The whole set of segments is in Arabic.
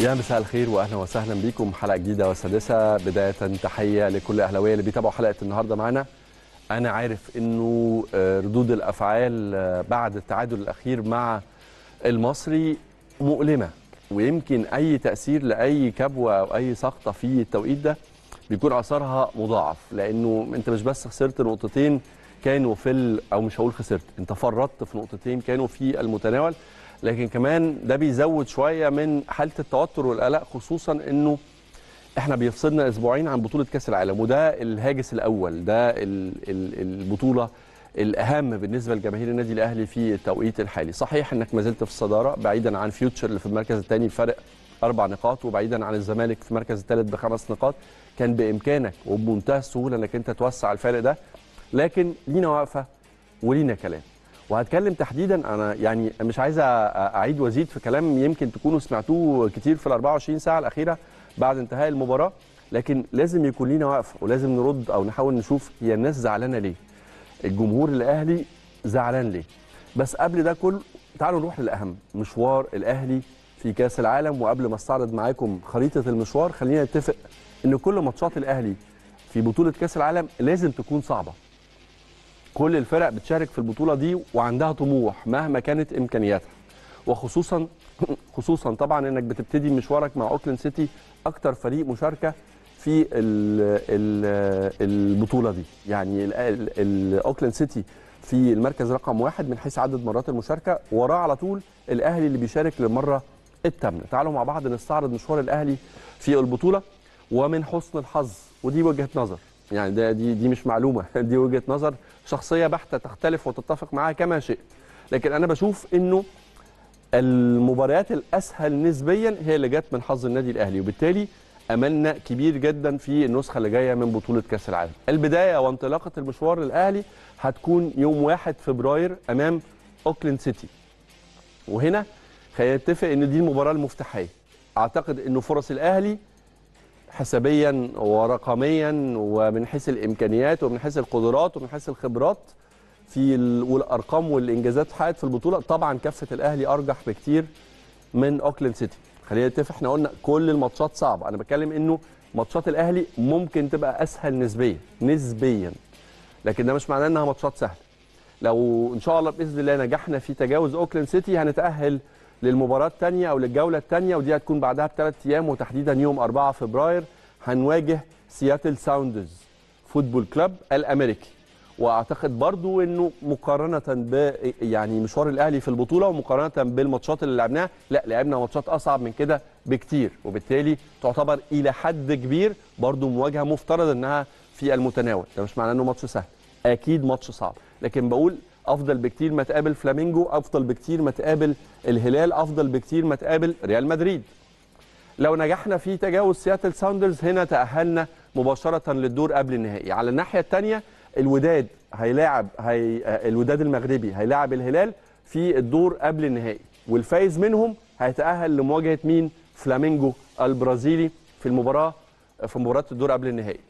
يا مساء الخير واهلا وسهلا بيكم حلقه جديده وسادسه بدايه تحيه لكل اهلاويه اللي بيتابعوا حلقه النهارده معانا انا عارف انه آه، ردود الافعال آه، بعد التعادل الاخير مع المصري مؤلمه ويمكن اي تاثير لاي كبوه او اي سقطه في التوقيت ده بيكون اثرها مضاعف لانه انت مش بس خسرت نقطتين كانوا في او مش هقول خسرت انت فرطت في نقطتين كانوا في المتناول لكن كمان ده بيزود شويه من حاله التوتر والقلق خصوصا انه احنا بيفصلنا اسبوعين عن بطوله كاس العالم وده الهاجس الاول ده البطوله الاهم بالنسبه لجماهير النادي الاهلي في التوقيت الحالي صحيح انك ما زلت في الصداره بعيدا عن فيوتشر اللي في المركز الثاني بفارق اربع نقاط وبعيدا عن الزمالك في المركز الثالث بخمس نقاط كان بامكانك وبمنتهى السهوله انك انت توسع الفارق ده لكن لينا وقفه ولينا كلام وهتكلم تحديدا انا يعني مش عايز اعيد وازيد في كلام يمكن تكونوا سمعتوه كتير في ال 24 ساعه الاخيره بعد انتهاء المباراه لكن لازم يكون لينا وقفه ولازم نرد او نحاول نشوف هي الناس زعلانه ليه؟ الجمهور الاهلي زعلان ليه؟ بس قبل ده كله تعالوا نروح للاهم مشوار الاهلي في كاس العالم وقبل ما استعرض معاكم خريطه المشوار خلينا نتفق ان كل ماتشات الاهلي في بطوله كاس العالم لازم تكون صعبه كل الفرق بتشارك في البطوله دي وعندها طموح مهما كانت امكانياتها وخصوصا خصوصا طبعا انك بتبتدي مشوارك مع اوكلاند سيتي اكتر فريق مشاركه في البطوله دي يعني اوكلاند سيتي في المركز رقم واحد من حيث عدد مرات المشاركه وراه على طول الاهلي اللي بيشارك للمره الثامنه تعالوا مع بعض نستعرض مشوار الاهلي في البطوله ومن حسن الحظ ودي وجهه نظر يعني ده دي دي مش معلومه دي وجهه نظر شخصيه بحته تختلف وتتفق معاها كما شئت لكن انا بشوف انه المباريات الاسهل نسبيا هي اللي جت من حظ النادي الاهلي وبالتالي املنا كبير جدا في النسخه اللي جايه من بطوله كاس العالم البدايه وانطلاقه المشوار للاهلي هتكون يوم 1 فبراير امام اوكلاند سيتي وهنا خلينا نتفق ان دي المباراه المفتاحيه اعتقد انه فرص الاهلي حسابيا ورقميا ومن حيث الامكانيات ومن حيث القدرات ومن حيث الخبرات في والارقام والانجازات حقت في البطوله طبعا كفه الاهلي ارجح بكتير من اوكلاند سيتي خلينا نتفق احنا قلنا كل الماتشات صعبه انا بتكلم انه ماتشات الاهلي ممكن تبقى اسهل نسبيا نسبيا لكن ده مش معناه انها ماتشات سهله لو ان شاء الله باذن الله نجحنا في تجاوز اوكلاند سيتي هنتاهل للمباراه الثانيه او للجوله الثانيه ودي هتكون بعدها بثلاث ايام وتحديدا يوم 4 فبراير هنواجه سياتل ساوندرز فوتبول كلاب الامريكي واعتقد برضو انه مقارنه ب يعني مشوار الاهلي في البطوله ومقارنه بالماتشات اللي لعبناها لا لعبنا ماتشات اصعب من كده بكتير وبالتالي تعتبر الى حد كبير برضو مواجهه مفترض انها في المتناول ده مش معناه انه ماتش سهل اكيد ماتش صعب لكن بقول افضل بكتير ما تقابل فلامينجو افضل بكتير ما تقابل الهلال افضل بكتير ما تقابل ريال مدريد لو نجحنا في تجاوز سياتل ساوندرز هنا تاهلنا مباشره للدور قبل النهائي على الناحيه الثانيه الوداد هيلاعب هي آه، الوداد المغربي هيلاعب الهلال في الدور قبل النهائي والفايز منهم هيتاهل لمواجهه مين فلامينجو البرازيلي في المباراه آه، في مباراه الدور قبل النهائي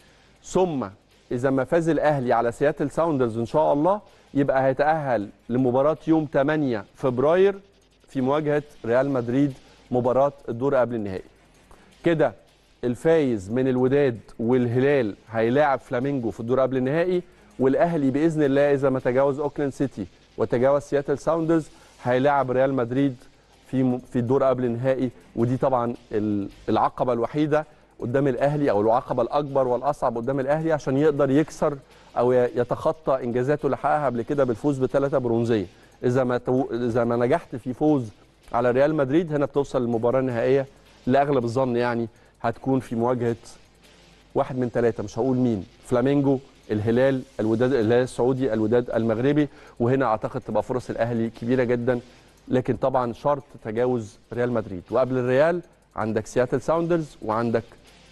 ثم اذا ما فاز الاهلي على سياتل ساوندرز ان شاء الله يبقى هيتأهل لمباراة يوم 8 فبراير في مواجهة ريال مدريد مباراة الدور قبل النهائي كده الفايز من الوداد والهلال هيلاعب فلامينجو في الدور قبل النهائي والاهلي باذن الله اذا ما تجاوز اوكلاند سيتي وتجاوز سياتل ساوندرز هيلاعب ريال مدريد في في الدور قبل النهائي ودي طبعا العقبه الوحيده قدام الاهلي او العقبه الاكبر والاصعب قدام الاهلي عشان يقدر يكسر او يتخطى انجازاته اللي حققها قبل كده بالفوز بثلاثه برونزيه اذا ما تو... اذا ما نجحت في فوز على ريال مدريد هنا بتوصل المباراه النهائيه لاغلب الظن يعني هتكون في مواجهه واحد من ثلاثه مش هقول مين فلامينجو الهلال الوداد الهلال السعودي الوداد المغربي وهنا اعتقد تبقى فرص الاهلي كبيره جدا لكن طبعا شرط تجاوز ريال مدريد وقبل الريال عندك سياتل ساوندرز وعندك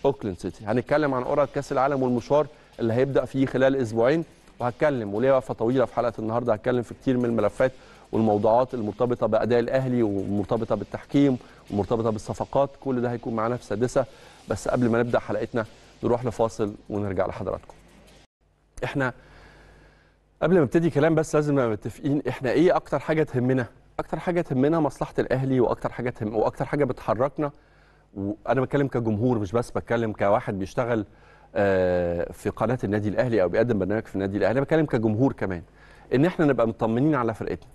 اوكلاند سيتي هنتكلم عن قرعه كاس العالم والمشوار اللي هيبدا فيه خلال اسبوعين وهتكلم وليه وقفه طويله في حلقه النهارده هتكلم في كتير من الملفات والموضوعات المرتبطه باداء الاهلي ومرتبطه بالتحكيم ومرتبطه بالصفقات كل ده هيكون معانا في السادسه بس قبل ما نبدا حلقتنا نروح لفاصل ونرجع لحضراتكم. احنا قبل ما ابتدي كلام بس لازم نبقى متفقين احنا ايه اكتر حاجه تهمنا؟ اكتر حاجه تهمنا مصلحه الاهلي واكتر حاجه تهم واكتر حاجه بتحركنا وانا بتكلم كجمهور مش بس بتكلم كواحد بيشتغل آه، في قناه النادي الاهلي او بيقدم برنامج في النادي الاهلي بتكلم كجمهور كمان ان احنا نبقى مطمنين على فرقتنا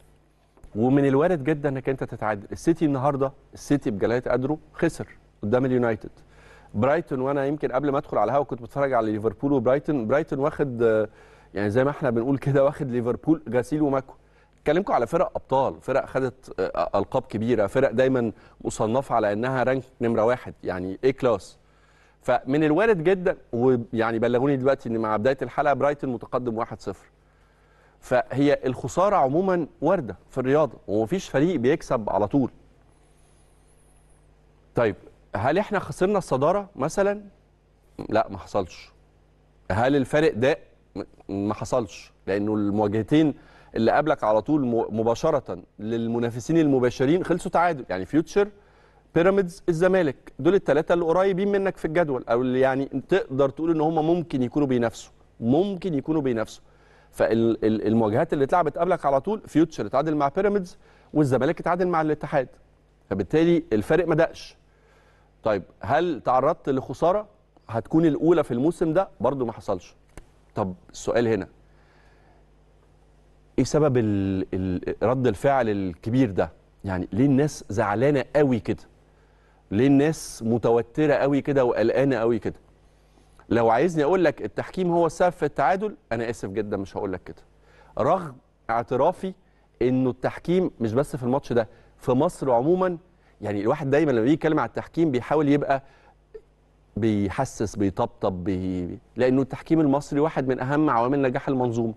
ومن الوارد جدا انك انت تتعادل السيتي النهارده السيتي بجلاله قدره خسر قدام اليونايتد برايتون وانا يمكن قبل ما ادخل على الهوا كنت بتفرج على ليفربول وبرايتون برايتون واخد يعني زي ما احنا بنقول كده واخد ليفربول غسيل ومكوى اتكلمكم على فرق ابطال فرق خدت آه، القاب كبيره فرق دايما مصنفه على انها رانك نمره واحد يعني ايه كلاس فمن الوارد جدا ويعني بلغوني دلوقتي ان مع بدايه الحلقه برايتون متقدم 1-0 فهي الخساره عموما وارده في الرياضه ومفيش فريق بيكسب على طول طيب هل احنا خسرنا الصداره مثلا لا ما حصلش هل الفارق ده ما حصلش لانه المواجهتين اللي قابلك على طول مباشره للمنافسين المباشرين خلصوا تعادل يعني فيوتشر بيراميدز الزمالك دول الثلاثه اللي قريبين منك في الجدول او اللي يعني تقدر تقول ان هم ممكن يكونوا بينافسوا ممكن يكونوا بينافسوا فالمواجهات اللي اتلعبت قبلك على طول فيوتشر اتعادل مع بيراميدز والزمالك اتعادل مع الاتحاد فبالتالي الفارق ما دقش طيب هل تعرضت لخساره هتكون الاولى في الموسم ده برضو ما حصلش طب السؤال هنا ايه سبب رد الفعل الكبير ده يعني ليه الناس زعلانه قوي كده ليه الناس متوتره قوي كده وقلقانه قوي كده لو عايزني اقول لك التحكيم هو السبب في التعادل انا اسف جدا مش هقول لك كده رغم اعترافي انه التحكيم مش بس في الماتش ده في مصر عموما يعني الواحد دايما لما بيجي يتكلم على التحكيم بيحاول يبقى بيحسس بيطبطب بي... لانه التحكيم المصري واحد من اهم عوامل نجاح المنظومه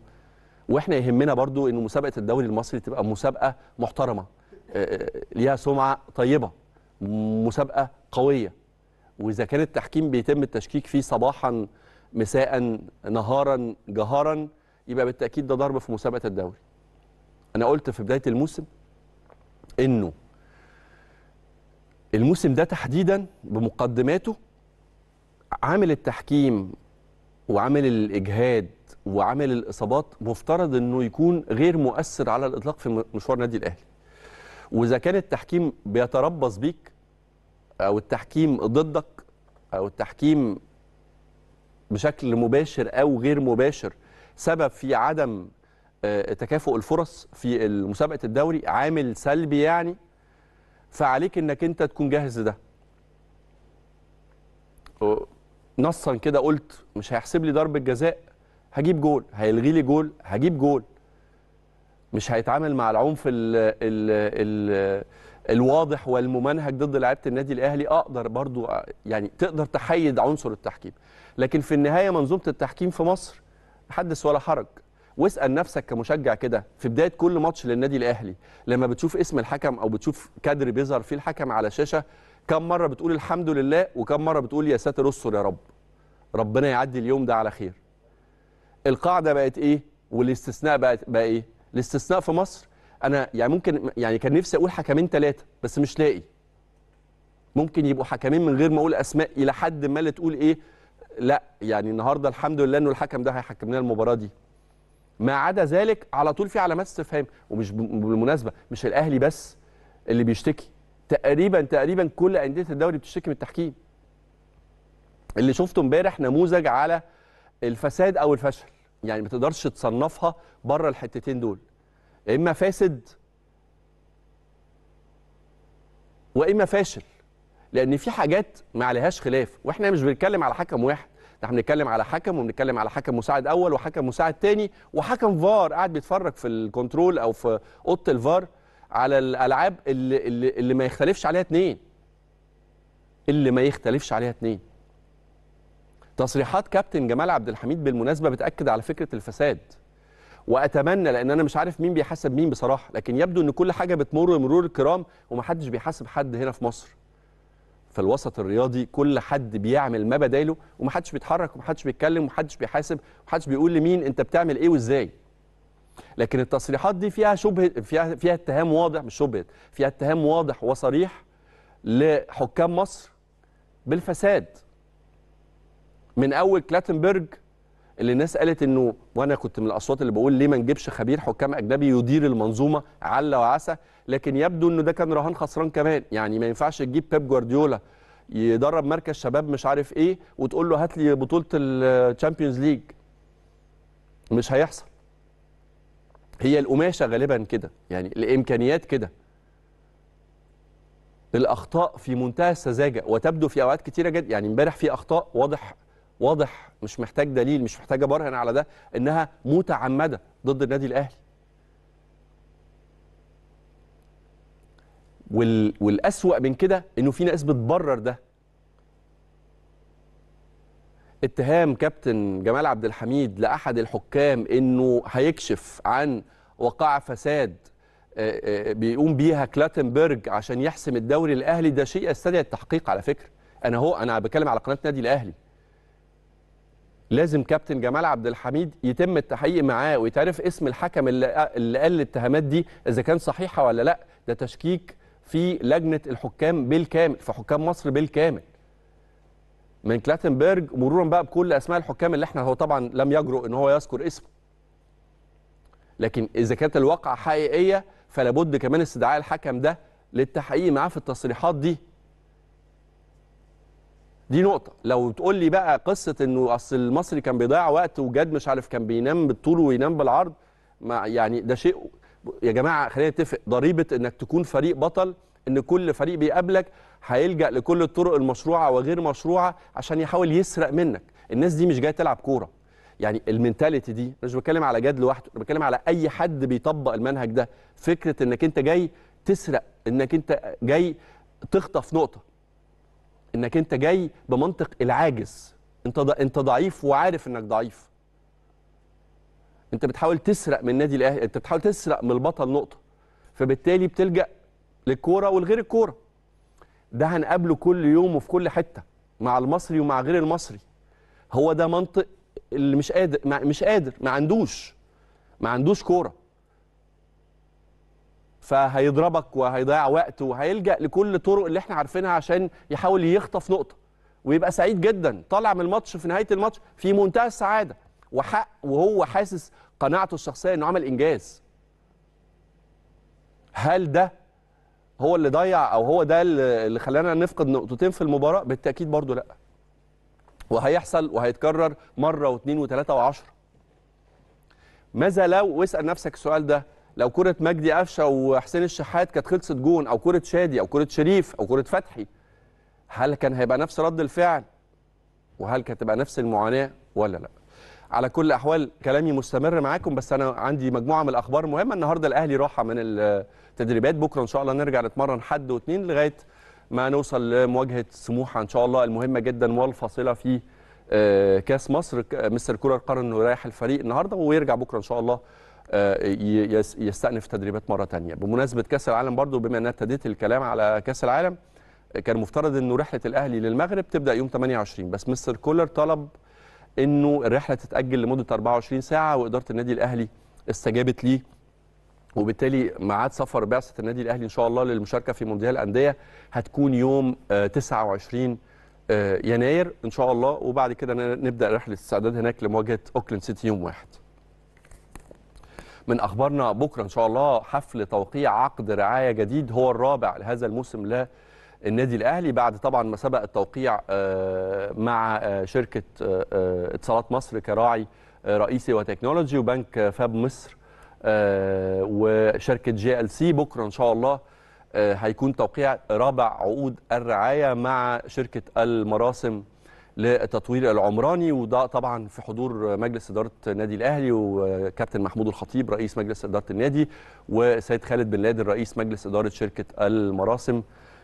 واحنا يهمنا برضو ان مسابقه الدوري المصري تبقى مسابقه محترمه آه، آه، ليها سمعه طيبه مسابقه قويه واذا كان التحكيم بيتم التشكيك فيه صباحا مساء نهارا جهارا يبقى بالتاكيد ده ضرب في مسابقه الدوري انا قلت في بدايه الموسم انه الموسم ده تحديدا بمقدماته عامل التحكيم وعامل الاجهاد وعامل الاصابات مفترض انه يكون غير مؤثر على الاطلاق في مشوار النادي الاهلي واذا كان التحكيم بيتربص بيك او التحكيم ضدك او التحكيم بشكل مباشر او غير مباشر سبب في عدم آه، تكافؤ الفرص في مسابقه الدوري عامل سلبي يعني فعليك انك انت تكون جاهز لده نصا كده قلت مش هيحسب لي ضربه جزاء هجيب جول هيلغي لي جول هجيب جول مش هيتعامل مع العنف ال ال الواضح والممنهج ضد لعيبه النادي الاهلي اقدر برضو يعني تقدر تحيد عنصر التحكيم لكن في النهايه منظومه التحكيم في مصر حدث ولا حرج واسال نفسك كمشجع كده في بدايه كل ماتش للنادي الاهلي لما بتشوف اسم الحكم او بتشوف كادر بيظهر فيه الحكم على شاشه كم مره بتقول الحمد لله وكم مره بتقول يا ساتر استر يا رب ربنا يعدي اليوم ده على خير القاعده بقت ايه والاستثناء بقت بقى ايه الاستثناء في مصر انا يعني ممكن يعني كان نفسي اقول حكمين ثلاثه بس مش لاقي ممكن يبقوا حكمين من غير ما اقول اسماء الى حد ما اللي تقول ايه لا يعني النهارده الحمد لله انه الحكم ده هيحكم لنا المباراه دي ما عدا ذلك على طول في علامات استفهام ومش بالمناسبه مش الاهلي بس اللي بيشتكي تقريبا تقريبا كل انديه الدوري بتشتكي من التحكيم اللي شفته امبارح نموذج على الفساد او الفشل يعني ما تقدرش تصنفها بره الحتتين دول يا اما فاسد واما فاشل لان في حاجات ما عليهاش خلاف واحنا مش بنتكلم على حكم واحد ده احنا بنتكلم على حكم وبنتكلم على حكم مساعد اول وحكم مساعد تاني وحكم فار قاعد بيتفرج في الكنترول او في اوضه الفار على الالعاب اللي, اللي اللي ما يختلفش عليها اتنين اللي ما يختلفش عليها اتنين تصريحات كابتن جمال عبد الحميد بالمناسبه بتاكد على فكره الفساد واتمنى لان انا مش عارف مين بيحاسب مين بصراحه لكن يبدو ان كل حاجه بتمر مرور الكرام ومحدش بيحاسب حد هنا في مصر في الوسط الرياضي كل حد بيعمل ما بداله ومحدش بيتحرك ومحدش بيتكلم ومحدش بيحاسب ومحدش بيقول لمين انت بتعمل ايه وازاي لكن التصريحات دي فيها شبهه فيها فيها اتهام واضح مش شبهه فيها اتهام واضح وصريح لحكام مصر بالفساد من اول كلاتنبرج اللي الناس قالت انه وانا كنت من الاصوات اللي بقول ليه ما نجيبش خبير حكام اجنبي يدير المنظومه عل وعسى لكن يبدو انه ده كان رهان خسران كمان يعني ما ينفعش تجيب بيب جوارديولا يدرب مركز شباب مش عارف ايه وتقول له هات لي بطوله الشامبيونز ليج مش هيحصل هي القماشه غالبا كده يعني الامكانيات كده الاخطاء في منتهى السذاجه وتبدو في اوقات كتيره جدا يعني امبارح في اخطاء واضح واضح مش محتاج دليل مش محتاج ابرهن على ده انها متعمده ضد النادي الاهلي وال... والاسوا من كده انه في ناس بتبرر ده اتهام كابتن جمال عبد الحميد لاحد الحكام انه هيكشف عن وقع فساد بيقوم بيها كلاتنبرج عشان يحسم الدوري الاهلي ده شيء يستدعي التحقيق على فكره انا هو انا بتكلم على قناه نادي الاهلي لازم كابتن جمال عبد الحميد يتم التحقيق معاه ويتعرف اسم الحكم اللي, اللي قال الاتهامات دي اذا كان صحيحه ولا لا ده تشكيك في لجنه الحكام بالكامل في حكام مصر بالكامل من كلاتنبرج مرورا بقى بكل اسماء الحكام اللي احنا هو طبعا لم يجرؤ ان هو يذكر اسمه لكن اذا كانت الواقعه حقيقيه فلابد كمان استدعاء الحكم ده للتحقيق معاه في التصريحات دي دي نقطة لو تقول لي بقى قصة انه اصل المصري كان بيضيع وقت وجد مش عارف كان بينام بالطول وينام بالعرض ما يعني ده شيء يا جماعة خلينا نتفق ضريبة انك تكون فريق بطل ان كل فريق بيقابلك هيلجأ لكل الطرق المشروعة وغير مشروعة عشان يحاول يسرق منك الناس دي مش جاية تلعب كورة يعني المنتاليتي دي مش بتكلم على جد لوحده انا بتكلم على اي حد بيطبق المنهج ده فكرة انك انت جاي تسرق انك انت جاي تخطف نقطة انك انت جاي بمنطق العاجز انت انت ضعيف وعارف انك ضعيف انت بتحاول تسرق من النادي الاهلي انت بتحاول تسرق من البطل نقطه فبالتالي بتلجا للكوره والغير الكوره ده هنقابله كل يوم وفي كل حته مع المصري ومع غير المصري هو ده منطق اللي مش قادر مش قادر ما عندوش ما عندوش كوره فهيضربك وهيضيع وقت وهيلجا لكل الطرق اللي احنا عارفينها عشان يحاول يخطف نقطه ويبقى سعيد جدا طالع من الماتش في نهايه الماتش في منتهى السعاده وحق وهو حاسس قناعته الشخصيه انه عمل انجاز هل ده هو اللي ضيع او هو ده اللي خلانا نفقد نقطتين في المباراه بالتاكيد برضو لا وهيحصل وهيتكرر مره واثنين وثلاثه وعشره ماذا لو واسال نفسك السؤال ده لو كره مجدي قفشه وحسين الشحات كانت خلصت جون او كره شادي او كره شريف او كره فتحي هل كان هيبقى نفس رد الفعل وهل كانت تبقى نفس المعاناه ولا لا على كل الاحوال كلامي مستمر معاكم بس انا عندي مجموعه من الاخبار مهمه النهارده الاهلي راحه من التدريبات بكره ان شاء الله نرجع نتمرن حد واثنين لغايه ما نوصل لمواجهه سموحه ان شاء الله المهمه جدا والفاصله في آه، كاس مصر مستر كولر قرر انه يريح الفريق النهارده ويرجع بكره ان شاء الله آه، يستأنف تدريبات مره ثانيه بمناسبه كاس العالم برضو بما ان ابتديت الكلام على كاس العالم كان مفترض انه رحله الاهلي للمغرب تبدا يوم 28 بس مستر كولر طلب انه الرحله تتاجل لمده 24 ساعه واداره النادي الاهلي استجابت ليه وبالتالي ميعاد سفر بعثه النادي الاهلي ان شاء الله للمشاركه في مونديال الانديه هتكون يوم 29 آه، آه، يناير ان شاء الله وبعد كده نبدا رحله استعداد هناك لمواجهه اوكلاند سيتي يوم واحد من اخبارنا بكره ان شاء الله حفل توقيع عقد رعايه جديد هو الرابع لهذا الموسم لا النادي الاهلي بعد طبعا ما سبق التوقيع آه، مع آه، شركه اتصالات مصر كراعي رئيسي وتكنولوجي وبنك فاب مصر وشركه جي ال سي بكره ان شاء الله آه، هيكون توقيع رابع عقود الرعايه مع شركه المراسم للتطوير العمراني وده طبعا في حضور مجلس اداره النادي الاهلي وكابتن محمود الخطيب رئيس مجلس اداره النادي وسيد خالد بن لادن رئيس مجلس اداره شركه المراسم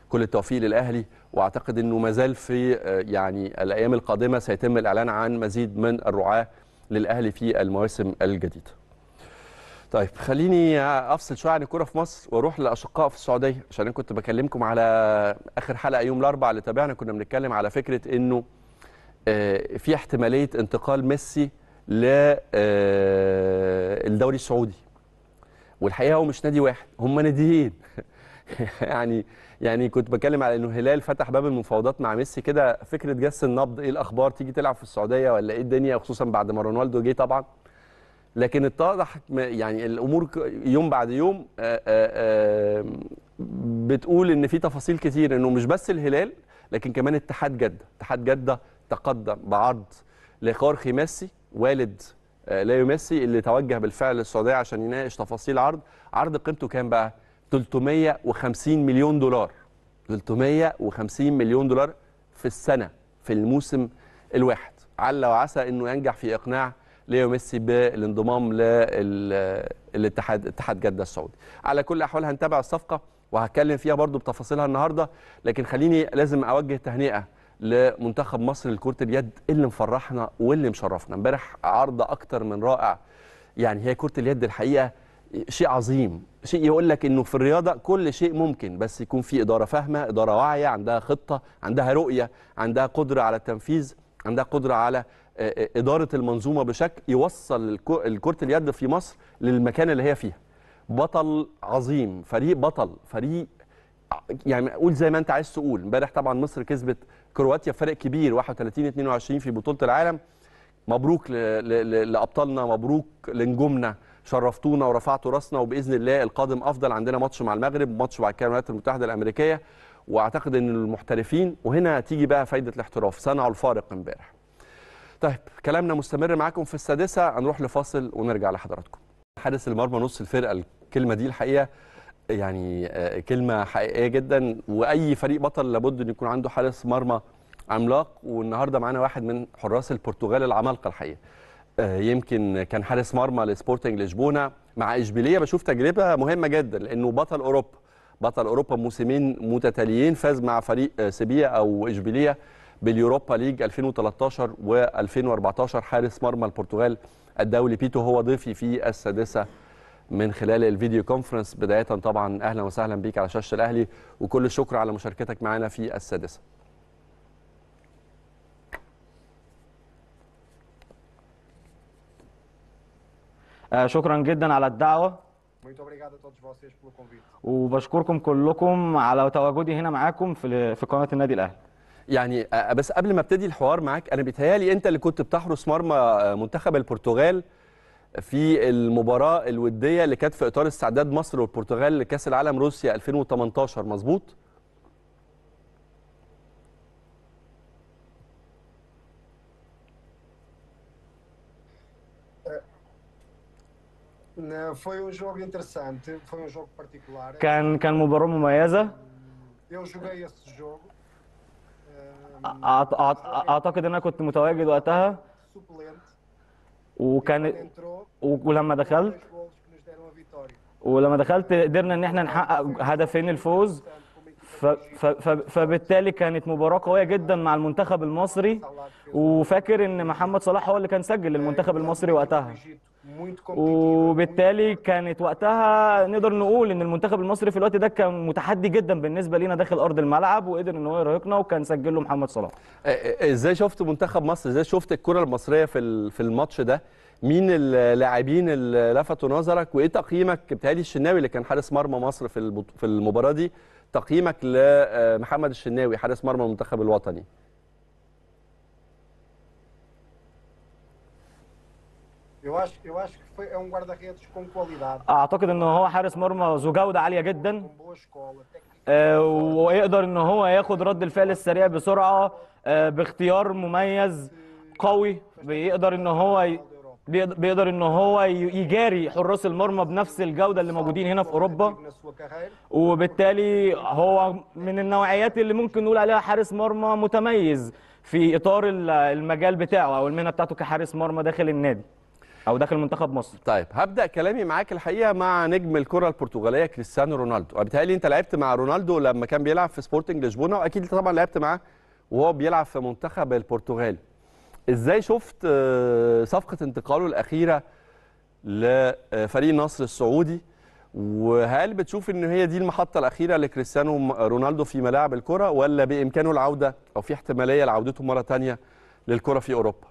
كل التوفيق للاهلي واعتقد انه ما زال في آه، يعني الايام القادمه سيتم الاعلان عن مزيد من الرعاه للاهلي في المواسم الجديده طيب خليني افصل شويه عن الكوره في مصر واروح لاشقاء في السعوديه عشان انا كنت بكلمكم على اخر حلقه يوم الاربعاء اللي تابعنا كنا بنتكلم على فكره انه آه، في احتماليه انتقال ميسي للدوري آه، السعودي والحقيقه هو مش نادي واحد هم ناديين يعني يعني كنت بتكلم على انه هلال فتح باب المفاوضات مع ميسي كده فكره جس النبض ايه الاخبار تيجي تلعب في السعوديه ولا ايه الدنيا خصوصا بعد ما رونالدو جه طبعا لكن اتضح يعني الامور يوم بعد يوم آه، آه، آه، بتقول ان في تفاصيل كتير انه مش بس الهلال لكن كمان اتحاد جده اتحاد جده تقدم بعرض لخارخي ميسي والد ليو ميسي اللي توجه بالفعل للسعوديه عشان يناقش تفاصيل عرض عرض قيمته كام بقى 350 مليون دولار 350 مليون دولار في السنه في الموسم الواحد عل وعسى انه ينجح في اقناع ليو ميسي بالانضمام للاتحاد اتحاد جده السعودي على كل الاحوال هنتابع الصفقه وهتكلم فيها برضو بتفاصيلها النهارده لكن خليني لازم اوجه تهنئه لمنتخب مصر لكره اليد اللي مفرحنا واللي مشرفنا امبارح عرض اكتر من رائع يعني هي كره اليد الحقيقه شيء عظيم شيء يقول لك انه في الرياضه كل شيء ممكن بس يكون في اداره فاهمه اداره واعيه عندها خطه عندها رؤيه عندها قدره على التنفيذ عندها قدره على اداره المنظومه بشكل يوصل كره اليد في مصر للمكان اللي هي فيها بطل عظيم فريق بطل فريق يعني قول زي ما انت عايز تقول امبارح طبعا مصر كسبت كرواتيا فرق كبير 31 22 في بطوله العالم مبروك ل... ل... لابطالنا مبروك لنجومنا شرفتونا ورفعتوا راسنا وباذن الله القادم افضل عندنا ماتش مع المغرب ماتش مع الولايات المتحده الامريكيه واعتقد ان المحترفين وهنا تيجي بقى فايده الاحتراف صنعوا الفارق امبارح طيب كلامنا مستمر معاكم في السادسه هنروح لفاصل ونرجع لحضراتكم حارس المرمى نص الفرقه الكلمه دي الحقيقه يعني آه، كلمه حقيقيه جدا واي فريق بطل لابد ان يكون عنده حارس مرمى عملاق والنهارده معانا واحد من حراس البرتغال العمالقه الحقيقه آه، يمكن كان حارس مرمى لسبورتنج لشبونه مع اشبيليه بشوف تجربه مهمه جدا لانه بطل اوروبا بطل اوروبا موسمين متتاليين فاز مع فريق آه، سيبيا او اشبيليه باليوروبا ليج 2013 و2014 حارس مرمى البرتغال الدولي بيتو هو ضيفي في السادسه من خلال الفيديو كونفرنس بدايه طبعا اهلا وسهلا بيك على شاشه الاهلي وكل الشكر على مشاركتك معنا في السادسه آه، شكرا جدا على الدعوه وبشكركم كلكم على تواجدي هنا معاكم في قناه النادي الاهلي يعني بس قبل ما ابتدي الحوار معاك انا بيتهيالي انت اللي كنت بتحرس مرمى آه، منتخب البرتغال في المباراه الوديه اللي كانت في اطار استعداد مصر والبرتغال لكاس العالم روسيا 2018 مظبوط؟ um um كان كان مباراه مميزه اعتقد ان انا كنت متواجد وقتها وكان ولما دخلت ولما دخلت قدرنا ان احنا نحقق هدفين الفوز فبالتالي كانت مباراه قويه جدا مع المنتخب المصري وفاكر ان محمد صلاح هو اللي كان سجل للمنتخب المصري وقتها وبالتالي كانت وقتها نقدر نقول ان المنتخب المصري في الوقت ده كان متحدي جدا بالنسبه لينا داخل ارض الملعب وقدر ان هو يراهقنا وكان سجل له محمد صلاح ازاي شفت منتخب مصر ازاي شفت الكره المصريه في في الماتش ده مين اللاعبين اللي لفتوا نظرك وايه تقييمك بتهيألي الشناوي اللي كان حارس مرمى مصر في في المباراه دي تقييمك لمحمد آه، الشناوي حارس مرمى المنتخب الوطني Eu acho, eu acho que foi, é um guarda-redes com qualidade. Ah, اعتقد ان هو حارس مرمى ذو جوده عاليه جدا boa escola, آه، ويقدر ان هو ياخد رد الفعل السريع بسرعه آه، باختيار مميز قوي بيقدر ان هو بيقدر ان هو يجاري حراس المرمى بنفس الجوده اللي موجودين هنا في اوروبا وبالتالي هو من النوعيات اللي ممكن نقول عليها حارس مرمى متميز في اطار المجال بتاعه او المهنه بتاعته كحارس مرمى داخل النادي او داخل منتخب مصر طيب هبدا كلامي معاك الحقيقه مع نجم الكره البرتغاليه كريستيانو رونالدو وبالتالي انت لعبت مع رونالدو لما كان بيلعب في سبورتنج لشبونه واكيد طبعا لعبت معاه وهو بيلعب في منتخب البرتغال ازاي شفت آه، صفقه انتقاله الاخيره لفريق النصر السعودي وهل بتشوف ان هي دي المحطه الاخيره لكريستيانو رونالدو في ملاعب الكره ولا بامكانه العوده او في احتماليه لعودته مره ثانيه للكره في اوروبا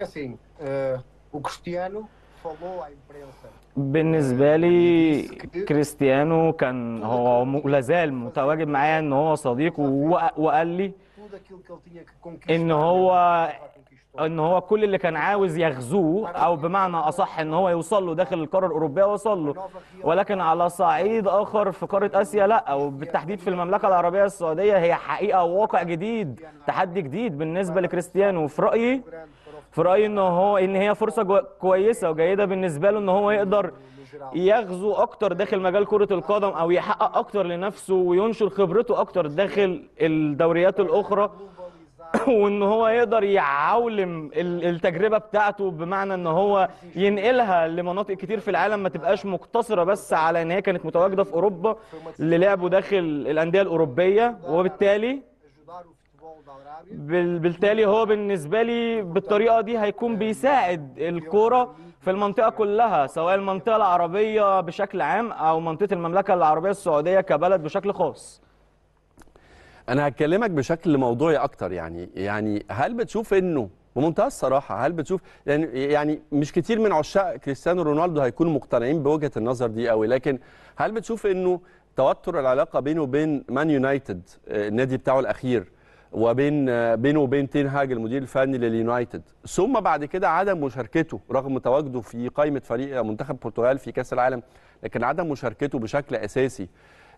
Assim, uh, o Cristiano falou à imprensa بالنسبة eh, لي كريستيانو كان هو لازال متواجد معايا ان هو صديق وقال لي ان e هو ان هو كل اللي كان عاوز يغزوه او بمعنى اصح ان هو يوصل له داخل القاره الاوروبيه وصل له ولكن على صعيد اخر في قاره اسيا لا وبالتحديد في المملكه العربيه السعوديه هي حقيقه وواقع جديد تحدي جديد بالنسبه لكريستيانو في رايي في رايي ان هو ان هي فرصه كويسه وجيده بالنسبه له ان هو يقدر يغزو اكتر داخل مجال كره القدم او يحقق اكتر لنفسه وينشر خبرته اكتر داخل الدوريات الاخرى وان هو يقدر يعولم التجربه بتاعته بمعنى ان هو ينقلها لمناطق كتير في العالم ما تبقاش مقتصره بس على ان هي كانت متواجده في اوروبا للعبه داخل الانديه الاوروبيه وبالتالي بالتالي هو بالنسبه لي بالطريقه دي هيكون بيساعد الكوره في المنطقه كلها سواء المنطقه العربيه بشكل عام او منطقه المملكه العربيه السعوديه كبلد بشكل خاص انا هكلمك بشكل موضوعي اكتر يعني يعني هل بتشوف انه بمنتهى الصراحه هل بتشوف يعني, يعني مش كتير من عشاق كريستيانو رونالدو هيكونوا مقتنعين بوجهه النظر دي قوي لكن هل بتشوف انه توتر العلاقه بينه وبين مان يونايتد آه، النادي بتاعه الاخير وبين بينه وبين تين هاج المدير الفني لليونايتد ثم بعد كده عدم مشاركته رغم تواجده في قائمه فريق منتخب البرتغال في كاس العالم لكن عدم مشاركته بشكل اساسي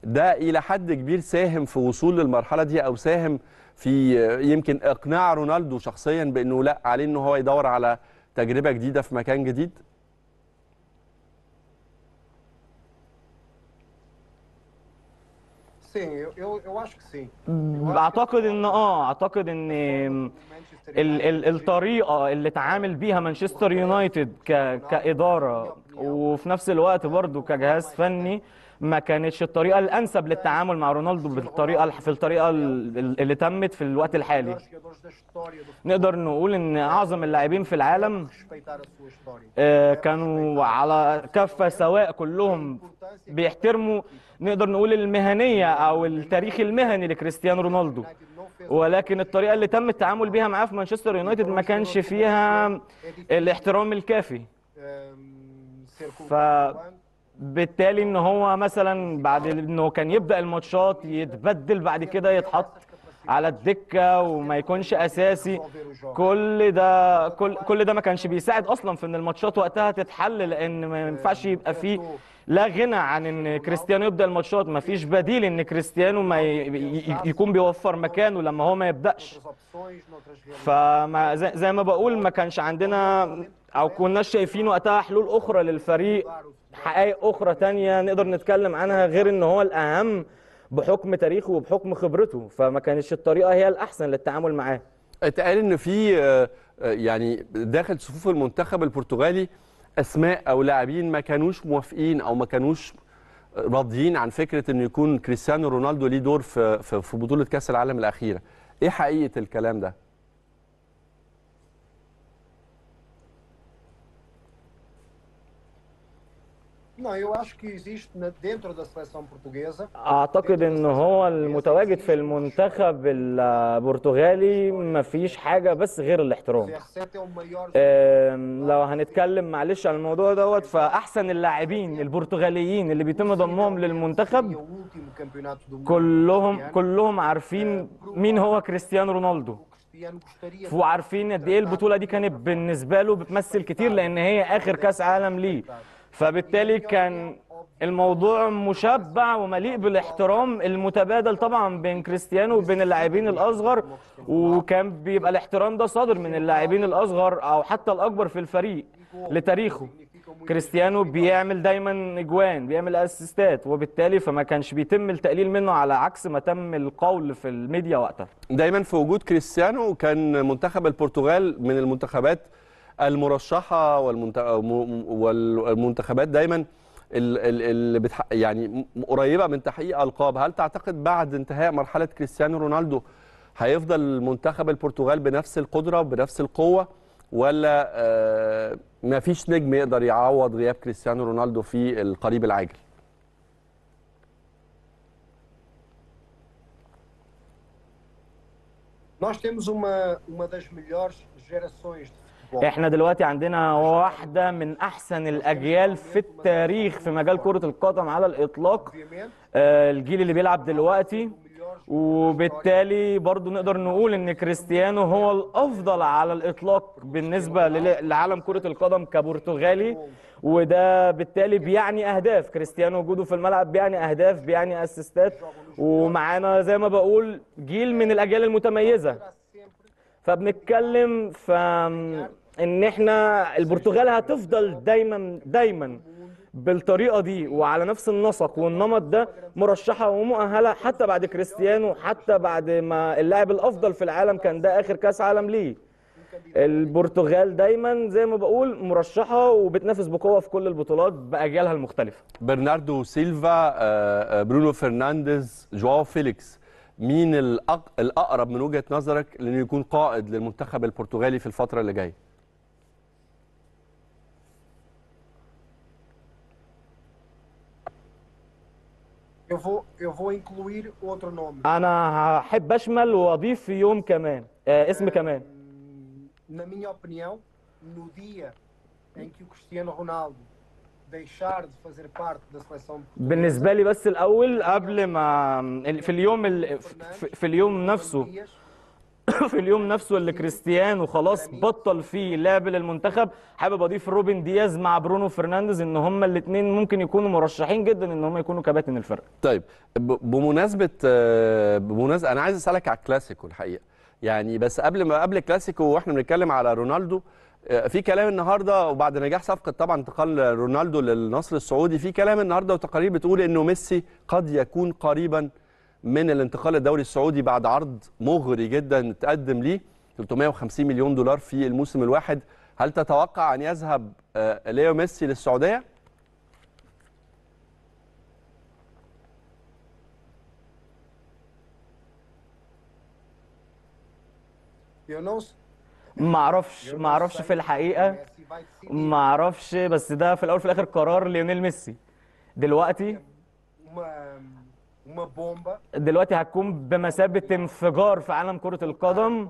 ده الى حد كبير ساهم في وصول للمرحله دي او ساهم في يمكن اقناع رونالدو شخصيا بانه لا عليه ان هو يدور على تجربه جديده في مكان جديد سين يو يو اشك سين اعتقد ان اه اعتقد ان ال ال الطريقه اللي اتعامل بيها مانشستر يونايتد كاداره وفي نفس الوقت برضه كجهاز فني ما كانتش الطريقه الانسب للتعامل مع رونالدو بالطريقه في الطريقه اللي تمت في الوقت الحالي نقدر نقول ان اعظم اللاعبين في العالم آه، كانوا على كفه سواء كلهم بيحترموا نقدر نقول المهنيه او التاريخ المهني لكريستيانو رونالدو ولكن الطريقه اللي تم التعامل بيها معاه في مانشستر يونايتد ما كانش فيها الاحترام الكافي ف بالتالي ان هو مثلا بعد انه كان يبدا الماتشات يتبدل بعد كده يتحط على الدكه وما يكونش اساسي كل ده كل كل ده ما كانش بيساعد اصلا في ان الماتشات وقتها تتحل لان ما ينفعش يبقى فيه لا غنى عن ان كريستيانو يبدا الماتشات ما فيش بديل ان كريستيانو ما يكون بيوفر مكانه لما هو ما يبداش فما زي ما بقول ما كانش عندنا او كناش شايفين وقتها حلول اخرى للفريق حقائق اخرى تانية نقدر نتكلم عنها غير ان هو الاهم بحكم تاريخه وبحكم خبرته فما كانتش الطريقه هي الاحسن للتعامل معاه اتقال ان في آه، يعني داخل صفوف المنتخب البرتغالي اسماء او لاعبين ما كانوش موافقين او ما كانوش راضيين عن فكره انه يكون كريستيانو رونالدو ليه دور في في بطوله كاس العالم الاخيره ايه حقيقه الكلام ده اعتقد ان هو المتواجد في المنتخب البرتغالي ما فيش حاجه بس غير الاحترام. آه، لو هنتكلم معلش على الموضوع دوت فاحسن اللاعبين البرتغاليين اللي بيتم ضمهم للمنتخب كلهم كلهم عارفين مين هو كريستيانو رونالدو. وعارفين قد ايه البطوله دي كانت بالنسبه له بتمثل كتير لان هي اخر كاس عالم ليه. فبالتالي يعني كان يعني الموضوع مشبع ومليء بالاحترام المتبادل طبعا بين كريستيانو وبين اللاعبين الاصغر وكان بيبقى الاحترام ده صادر من اللاعبين الاصغر او حتى الاكبر في الفريق لتاريخه كريستيانو بيعمل دايما اجوان بيعمل اسيستات وبالتالي فما كانش بيتم التقليل منه على عكس ما تم القول في الميديا وقتها دايما في وجود كريستيانو كان منتخب البرتغال من المنتخبات المرشحه والمنتخبات دايما اللي بتح... يعني قريبه من تحقيق القاب هل تعتقد بعد انتهاء مرحله كريستيانو رونالدو هيفضل منتخب البرتغال بنفس القدره بنفس القوه ولا آه، ما فيش نجم يقدر يعوض غياب كريستيانو رونالدو في القريب العاجل Nós temos uma, uma das melhores gerações de احنا دلوقتي عندنا واحده من احسن الاجيال في التاريخ في مجال كره القدم على الاطلاق آه، الجيل اللي بيلعب دلوقتي وبالتالي برضو نقدر نقول ان كريستيانو هو الافضل على الاطلاق بالنسبه لعالم كره القدم كبرتغالي وده بالتالي بيعني اهداف كريستيانو وجوده في الملعب بيعني اهداف بيعني اسيستات ومعانا زي ما بقول جيل من الاجيال المتميزه فبنتكلم ف ان احنا البرتغال هتفضل دايما دايما بالطريقه دي وعلى نفس النسق والنمط ده مرشحه ومؤهله حتى بعد كريستيانو حتى بعد ما اللاعب الافضل في العالم كان ده اخر كاس عالم ليه البرتغال دايما زي ما بقول مرشحه وبتنافس بقوه في كل البطولات باجيالها المختلفه برناردو سيلفا آه، آه، برونو فرنانديز جواو فيليكس مين الاقرب من وجهه نظرك لانه يكون قائد للمنتخب البرتغالي في الفتره اللي جايه انا هحب اشمل واضيف يوم كمان آه اسم آه، كمان na minha opinião no dia em que o Cristiano Ronaldo deixar de fazer parte da seleção portuguesa. بالنسبه لي بس الاول قبل ما في اليوم ال... في اليوم نفسه في اليوم نفسه اللي كريستيانو خلاص بطل فيه لعب للمنتخب حابب اضيف روبن دياز مع برونو فرنانديز ان هما الاثنين ممكن يكونوا مرشحين جدا ان هما يكونوا كباتن الفرق طيب بمناسبه آه، بمناسبه انا عايز اسالك على الكلاسيكو الحقيقه يعني بس قبل ما قبل الكلاسيكو واحنا بنتكلم على رونالدو آه، في كلام النهارده وبعد نجاح صفقه طبعا انتقال رونالدو للنصر السعودي في كلام النهارده وتقارير بتقول انه ميسي قد يكون قريبا من الانتقال للدوري السعودي بعد عرض مغري جدا تقدم ليه 350 مليون دولار في الموسم الواحد هل تتوقع ان يذهب آه، ليو ميسي للسعوديه يونس ما اعرفش ما اعرفش في الحقيقه ما اعرفش بس ده في الاول في الاخر قرار ليونيل ميسي دلوقتي دلوقتي هتكون بمثابه أيوة. انفجار في عالم كره القدم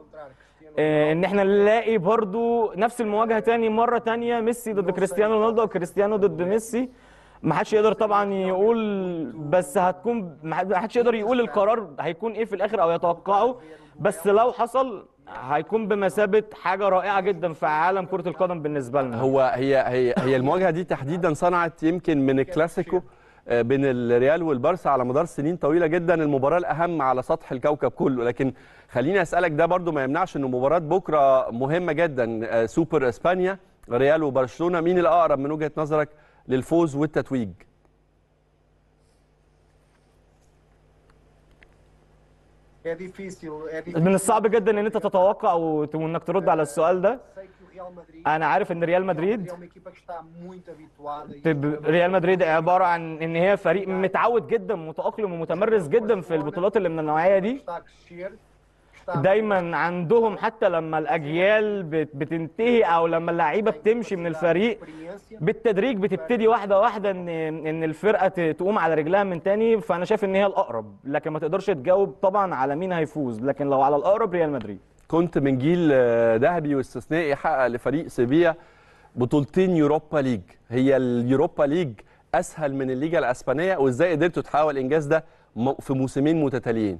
آه، ان احنا نلاقي برضو نفس المواجهه تاني مره تانية ميسي ضد كريستيانو رونالدو وكريستيانو ضد ميسي ما حدش يقدر طبعا يقول بس هتكون ما حدش يقدر يقول القرار هيكون ايه في الاخر او يتوقعه بس لو حصل هيكون بمثابه حاجه رائعه جدا في عالم كره القدم بالنسبه لنا هو هي هي هي المواجهه دي تحديدا صنعت يمكن من الكلاسيكو آه، بين الريال والبارسا على مدار سنين طويله جدا المباراه الاهم على سطح الكوكب كله لكن خليني اسالك ده برضو ما يمنعش ان مباراه بكره مهمه جدا آه، سوبر اسبانيا ريال وبرشلونه مين الاقرب من وجهه نظرك للفوز والتتويج من الصعب جدا ان انت تتوقع وانك انك ترد على السؤال ده انا عارف ان ريال مدريد ريال مدريد عباره عن ان هي فريق متعود جدا متاقلم ومتمرس جدا في البطولات اللي من النوعيه دي دايما عندهم حتى لما الاجيال بتنتهي او لما اللعيبه أيوة، بتمشي من الفريق يعني. بالتدريج بتبتدي واحده واحده ان ان الفرقه تقوم على رجلها من تاني فانا شايف ان هي الاقرب لكن ما تقدرش تجاوب طبعا على مين هيفوز لكن لو على الاقرب ريال مدريد كنت من جيل آه، ذهبي واستثنائي حقق لفريق سيفيا بطولتين يوروبا ليج هي اليوروبا ليج اسهل من الليجا الاسبانيه وازاي قدرتوا تحققوا الانجاز ده في موسمين متتاليين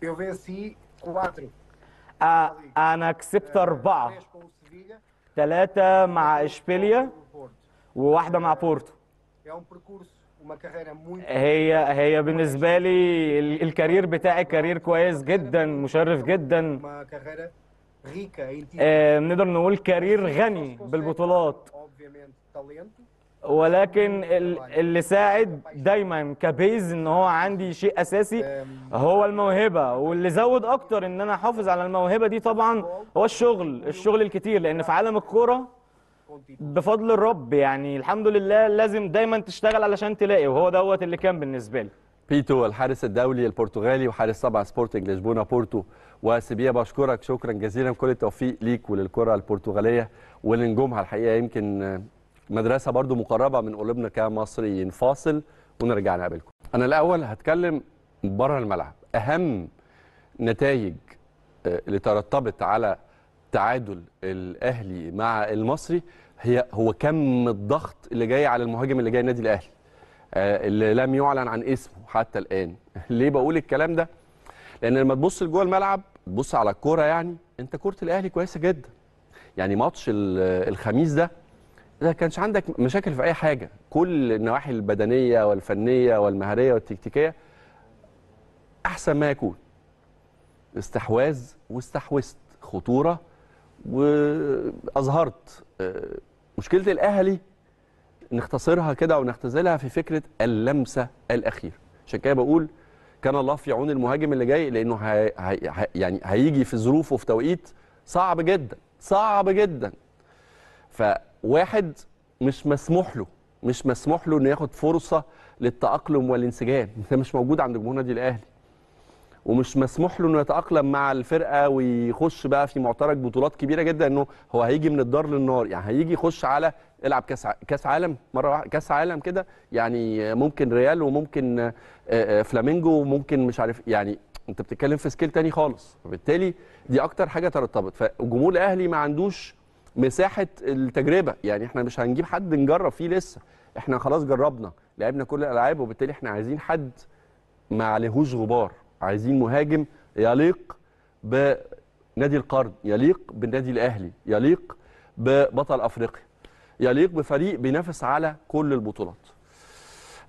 Eu venci 4 Ana كسبت 4. 3 مع اشبيليا وواحده مع بورتو هي هي بالنسبه لي الكارير بتاعي كارير كويس جدا مشرف جدا نقدر نقول كارير غني بالبطولات ولكن اللي ساعد دايما كبيز ان هو عندي شيء اساسي هو الموهبه واللي زود اكتر ان انا احافظ على الموهبه دي طبعا هو الشغل الشغل الكتير لان في عالم الكوره بفضل الرب يعني الحمد لله لازم دايما تشتغل علشان تلاقي وهو دوت اللي كان بالنسبه لي بيتو الحارس الدولي البرتغالي وحارس طبعا سبورتنج لشبونه بورتو وسيبيا بشكرك شكرا جزيلا كل التوفيق ليك وللكره البرتغاليه ولنجومها الحقيقه يمكن مدرسه برضو مقربه من قلوبنا كمصريين فاصل ونرجع نقابلكم انا الاول هتكلم بره الملعب اهم نتائج آه، اللي ترتبت على تعادل الاهلي مع المصري هي هو كم الضغط اللي جاي على المهاجم اللي جاي نادي الاهلي آه، اللي لم يعلن عن اسمه حتى الان ليه بقول الكلام ده لان لما تبص لجوه الملعب تبص على الكوره يعني انت كوره الاهلي كويسه جدا يعني ماتش آه، الخميس ده ده كانش عندك مشاكل في اي حاجه كل النواحي البدنيه والفنيه والمهاريه والتكتيكيه احسن ما يكون استحواذ واستحوذت خطوره واظهرت آه، مشكله الاهلي نختصرها كده ونختزلها في فكره اللمسه الاخيره عشان كده بقول كان الله في عون المهاجم اللي جاي لانه هي هي يعني هيجي في ظروفه في توقيت صعب جدا صعب جدا ف واحد مش مسموح له مش مسموح له انه ياخد فرصه للتاقلم والانسجام ده مش موجود عند جمهور النادي الاهلي ومش مسموح له انه يتاقلم مع الفرقه ويخش بقى في معترك بطولات كبيره جدا انه هو هيجي من الدار للنار يعني هيجي يخش على العب كاس كاس عالم مره واحده كاس عالم كده يعني ممكن ريال وممكن فلامينجو وممكن مش عارف يعني انت بتتكلم في سكيل تاني خالص فبالتالي دي اكتر حاجه ترتبط فالجمهور الاهلي ما عندوش مساحه التجربه يعني احنا مش هنجيب حد نجرب فيه لسه احنا خلاص جربنا لعبنا كل الالعاب وبالتالي احنا عايزين حد ما عليهوش غبار عايزين مهاجم يليق بنادي القرن يليق بالنادي الاهلي يليق ببطل افريقيا يليق بفريق بينافس على كل البطولات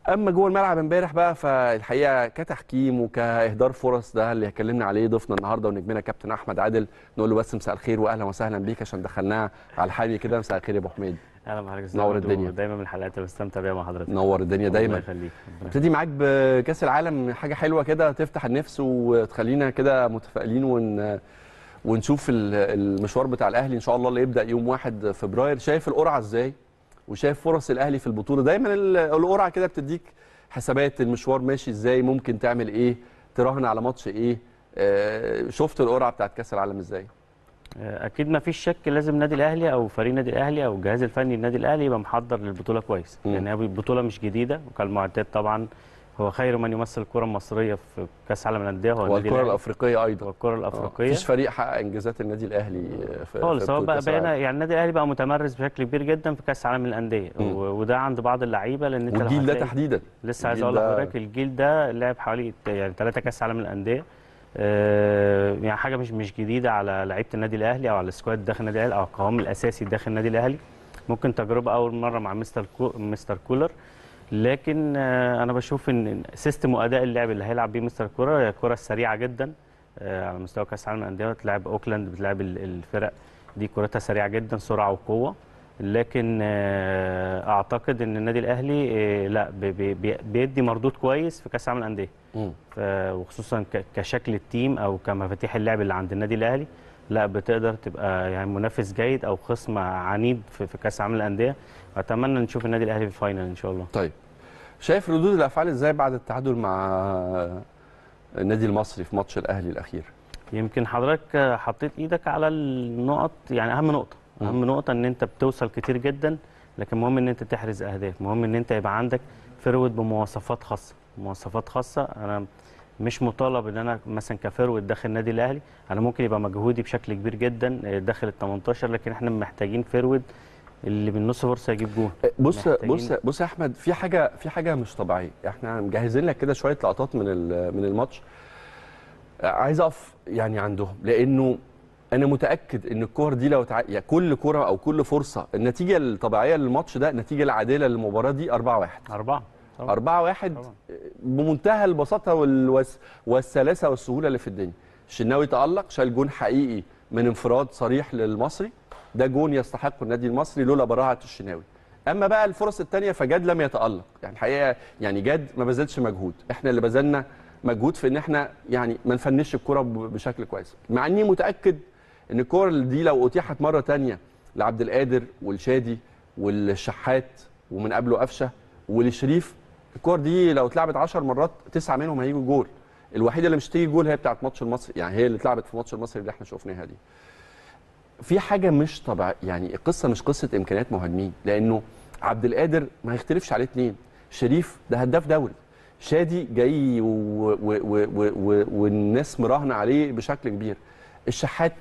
اما جوه الملعب امبارح بقى فالحقيقه كتحكيم وكاهدار فرص ده اللي اتكلمنا عليه ضيفنا النهارده ونجمنا كابتن احمد عادل نقول له بس مساء الخير واهلا وسهلا بيك عشان دخلناه على الحامي كده مساء الخير يا ابو حميد اهلا بحضرتك نور الدنيا دايما من الحلقات اللي بستمتع بيها مع حضرتك نور الدنيا دايما يخليك نبتدي معاك بكاس العالم حاجه حلوه كده تفتح النفس وتخلينا كده متفائلين ون ونشوف المشوار بتاع الاهلي ان شاء الله اللي يبدا يوم 1 فبراير شايف القرعه ازاي وشايف فرص الاهلي في البطوله دايما القرعه كده بتديك حسابات المشوار ماشي ازاي ممكن تعمل ايه تراهن على ماتش ايه آه شفت القرعه بتاعت كاس العالم ازاي آه، اكيد ما فيش شك لازم النادي الاهلي او فريق النادي الاهلي او الجهاز الفني للنادي الاهلي يبقى محضر للبطوله كويس لان يعني هي البطوله مش جديده وكالمعدات طبعا هو خير من يمثل الكره المصريه في كاس عالم الانديه هو والكره الافريقيه ايضا والكره الافريقيه آه، مفيش فريق حقق انجازات النادي الاهلي في خالص هو بقى بقينا يعني النادي الاهلي بقى متمرس بشكل كبير جدا في كاس عالم الانديه وده عند بعض اللعيبه لان انت الجيل ده تحديدا لسه عايز اقول لحضرتك الجيل ده لعب حوالي يعني ثلاثه كاس عالم الانديه آه يعني حاجه مش مش جديده على لعيبه النادي الاهلي او على السكواد داخل النادي الاهلي او القوام الاساسي داخل النادي الاهلي ممكن تجربه اول مره مع مستر كو مستر كولر لكن آه، انا بشوف ان سيستم واداء اللعب اللي هيلعب بيه مستر الكوره هي كرة السريعه جدا آه، على مستوى كاس العالم للانديه بتلعب اوكلاند بتلعب الفرق دي كرتها سريعه جدا سرعه وقوه لكن آه، اعتقد ان النادي الاهلي لا بيدي مردود كويس في كاس العالم للانديه وخصوصا كشكل التيم او كمفاتيح اللعب اللي عند النادي الاهلي لا بتقدر تبقى يعني منافس جيد او خصم عنيد في, في كاس عالم الانديه واتمنى نشوف النادي الاهلي في الفاينل ان شاء الله طيب شايف ردود الافعال ازاي بعد التعادل مع النادي المصري في ماتش الاهلي الاخير يمكن حضرتك حطيت ايدك على النقط يعني اهم نقطه اهم م. نقطه ان انت بتوصل كتير جدا لكن مهم ان انت تحرز اهداف مهم ان انت يبقى عندك فروه بمواصفات خاصه مواصفات خاصه انا مش مطالب ان انا مثلا كفروه داخل النادي الاهلي انا ممكن يبقى مجهودي بشكل كبير جدا آه، داخل ال 18 لكن احنا محتاجين فرود اللي من نص فرصه يجيب جول آه، بص بص بص يا احمد في حاجه في حاجه مش طبيعيه احنا مجهزين لك كده شويه لقطات من من الماتش آه، عايز اقف يعني عندهم لانه انا متاكد ان الكور دي لو تع... يعني كل كره او كل فرصه النتيجه الطبيعيه للماتش ده النتيجه العادله للمباراه دي 4-1 4 4 1 بمنتهى البساطه والسلاسه والسهوله اللي في الدنيا الشناوي تالق شال جون حقيقي من انفراد صريح للمصري ده جون يستحق النادي المصري لولا براعه الشناوي اما بقى الفرص الثانيه فجاد لم يتالق يعني الحقيقه يعني جاد ما بذلش مجهود احنا اللي بذلنا مجهود في ان احنا يعني ما نفنش الكره بشكل كويس مع اني متاكد ان الكره دي لو اتيحت مره ثانيه لعبد القادر والشادي والشحات ومن قبله قفشه ولشريف الكور دي لو اتلعبت 10 مرات تسعه منهم هيجوا جول الوحيده اللي مش هتيجي جول هي بتاعه ماتش المصري يعني هي اللي اتلعبت في ماتش المصري اللي احنا شفناها دي في حاجه مش طبيعيه يعني القصه مش قصه امكانيات مهاجمين لانه عبد القادر ما يختلفش عليه اثنين شريف ده هداف دوري شادي جاي والناس مراهنه عليه بشكل كبير الشحات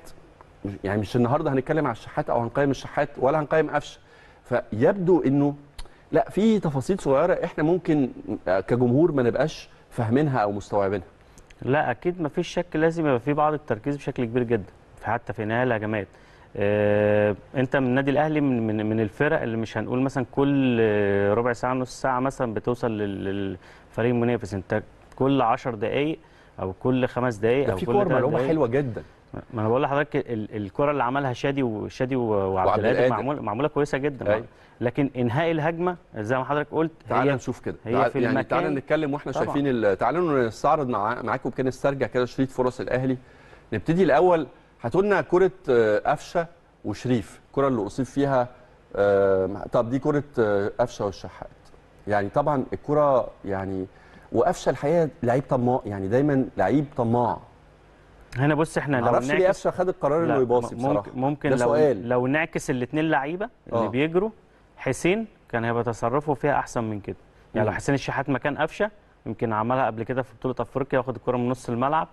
يعني مش النهارده هنتكلم على الشحات او هنقيم الشحات ولا هنقيم قفشه فيبدو انه لا في تفاصيل صغيره احنا ممكن كجمهور ما نبقاش فاهمينها او مستوعبينها لا اكيد ما فيش شك لازم يبقى في بعض التركيز بشكل كبير جدا حتى في نهايه الهجمات آه، انت من النادي الاهلي من, من من الفرق اللي مش هنقول مثلا كل ربع ساعه نص ساعه مثلا بتوصل للفريق المنافس انت كل 10 دقائق او كل خمس دقائق او كل كور ملعوبه حلوه جدا ما انا بقول لحضرتك الكره اللي عملها شادي وشادي وعبد القادر معموله معموله كويسه جدا أي. أيوه. لكن انهاء الهجمه زي ما حضرتك قلت تعال نشوف كده هي تعال في يعني تعال نتكلم واحنا طبعا. شايفين تعالوا نستعرض معاكم كده نسترجع كده شريط فرص الاهلي نبتدي الاول هاتوا لنا كره آه، قفشه وشريف الكره اللي اصيب فيها آه، طب دي كره آه، قفشه والشحات يعني طبعا الكره يعني وقفشه الحقيقه لعيب طماع يعني دايما لعيب طماع هنا بص احنا لو نعكس ليه قفشه خد القرار انه يباصي بصراحه ممكن, ممكن لو سؤال. لو نعكس الاثنين لعيبه اللي بيجروا حسين كان هيبقى تصرفه فيها احسن من كده يعني لو حسين الشحات ما كان قفشه يمكن عملها قبل كده في بطوله افريقيا واخد الكره من نص الملعب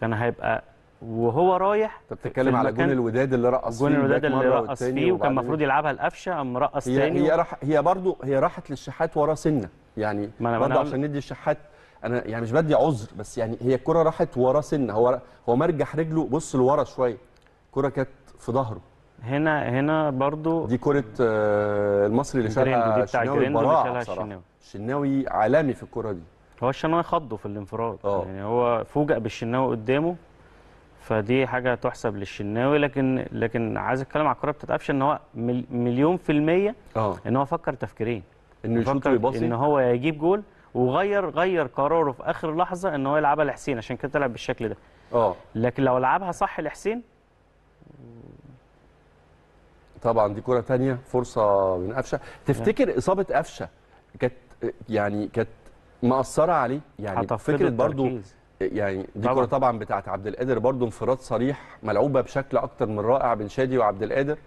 كان هيبقى وهو رايح انت بتتكلم على جون الوداد اللي رقص فيه جون الوداد اللي رقص فيه وكان المفروض يلعبها القفشه قام رقص تاني هي راح هي برضه هي راحت للشحات وراه سنه يعني ما انا برضه عشان ندي الشحات انا يعني مش بدي عذر بس يعني هي الكره راحت وراه سنه هو هو مرجح رجله بص لورا شويه الكره كانت في ظهره هنا هنا برضو دي كره آه، المصري اللي شالها الشناوي بتاع الشناوي الشناوي عالمي في الكره دي هو الشناوي خضه في الانفراد أوه. يعني هو فوجئ بالشناوي قدامه فدي حاجه تحسب للشناوي لكن لكن عايز اتكلم على الكره بتاعت قفشه ان هو مليون في الميه أوه. ان هو فكر تفكيرين انه يشوط ويباصي ان هو يجيب جول وغير غير قراره في اخر لحظه ان هو يلعبها لحسين عشان كده تلعب بالشكل ده اه لكن لو لعبها صح لحسين طبعا دي كره ثانيه فرصه من قفشه تفتكر اصابه قفشه كانت يعني كانت مأثره عليه يعني فكره برضو يعني دي كره طبعا بتاعت عبد القادر برضو انفراد صريح ملعوبه بشكل اكتر من رائع بين شادي وعبد القادر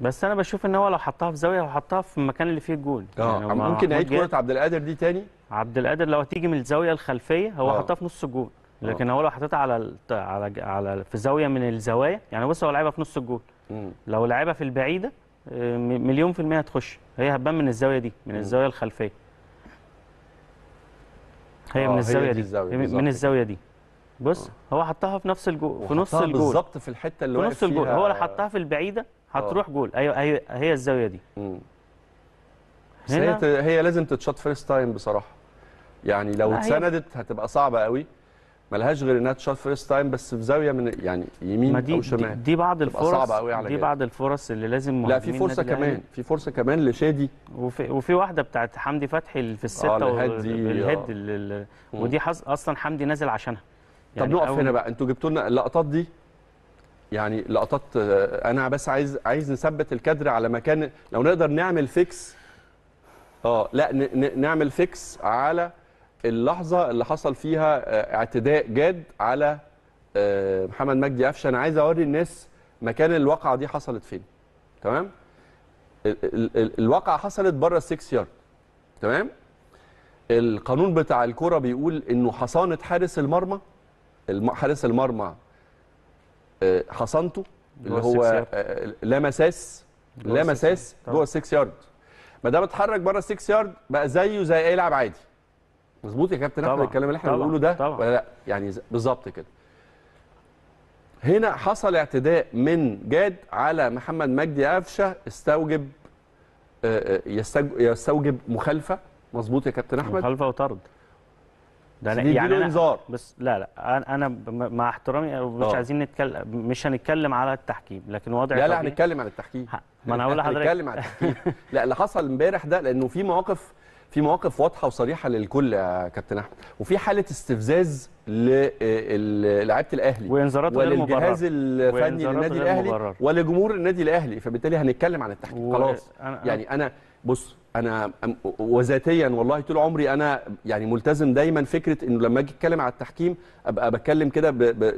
بس انا بشوف ان هو لو حطها في زاويه وحطها في المكان اللي فيه الجول اه يعني ممكن نعيد كره عبد القادر دي تاني عبد القادر لو هتيجي من الزاويه الخلفيه هو آه. حطها في نص الجول لكن آه. هو لو حطيتها على على على في زاويه من الزوايا يعني بص هو لعيبه في نص الجول لو لعبها في البعيده آه، مليون في المية هتخش هي هتبان من الزاوية دي من الزاوية الخلفية هي من آه، الزاوية دي, من الزاوية دي بص آه. هو حطها في نفس الجول في نص الجول بالظبط في الحتة اللي في نص الجول هو لو حطها في البعيدة هتروح جول أيوة،, ايوه هي, الزاوية دي مم. هي لازم تتشاط فيرست تايم بصراحة يعني لو اتسندت هتبقى صعبة قوي ملهاش غير انها تشوت فيرست تايم بس في زاويه من يعني يمين دي او شمال دي, دي بعض الفرص صعبة قوي على دي بعض الفرص اللي لازم لا في فرصه كمان في فرصه كمان لشادي وفي وفي واحده بتاعت حمدي فتحي في السته آه الهيد آه. ودي حص... اصلا حمدي نازل عشانها يعني طب نقف هنا بقى انتوا جبتوا لنا اللقطات دي يعني لقطات آه، انا بس عايز عايز نثبت الكادر على مكان لو نقدر نعمل فيكس اه لا نعمل فيكس على اللحظه اللي حصل فيها آه، اعتداء جاد على آه، محمد مجدي قفشه انا عايز اوري الناس مكان الواقعه دي حصلت فين تمام الواقعه حصلت بره السكس يارد تمام القانون بتاع الكرة بيقول انه حصانه حارس المرمى حارس المرمى آه، حصانته اللي هو لا مساس لا مساس جوه السكس يارد ما دام اتحرك بره السكس يارد بقى زيه زي اي لاعب عادي مظبوط يا كابتن احمد الكلام اللي احنا بنقوله ده طبعًا. ولا لا يعني بالظبط كده هنا حصل اعتداء من جاد على محمد مجدي قفشه استوجب آه، آه، يستوجب مخالفه مظبوط يا كابتن احمد مخالفه وطرد ده أنا يعني انا انذار بس لا لا انا مع احترامي مش أوه. عايزين نتكلم مش هنتكلم على التحكيم لكن وضع لا لا هنتكلم على التحكيم ما انا هقول لحضرتك هنتكلم على التحكيم لا اللي حصل امبارح ده لانه في مواقف في مواقف واضحه وصريحه للكل يا كابتن احمد وفي حاله استفزاز للاعيبه الاهلي وانذارات غير مبرره وللجهاز الفني للنادي الاهلي ولجمهور النادي الاهلي فبالتالي هنتكلم عن التحكيم و... خلاص أنا... يعني انا بص انا وذاتيا والله طول عمري انا يعني ملتزم دايما فكره انه لما اجي اتكلم على التحكيم ابقى بتكلم كده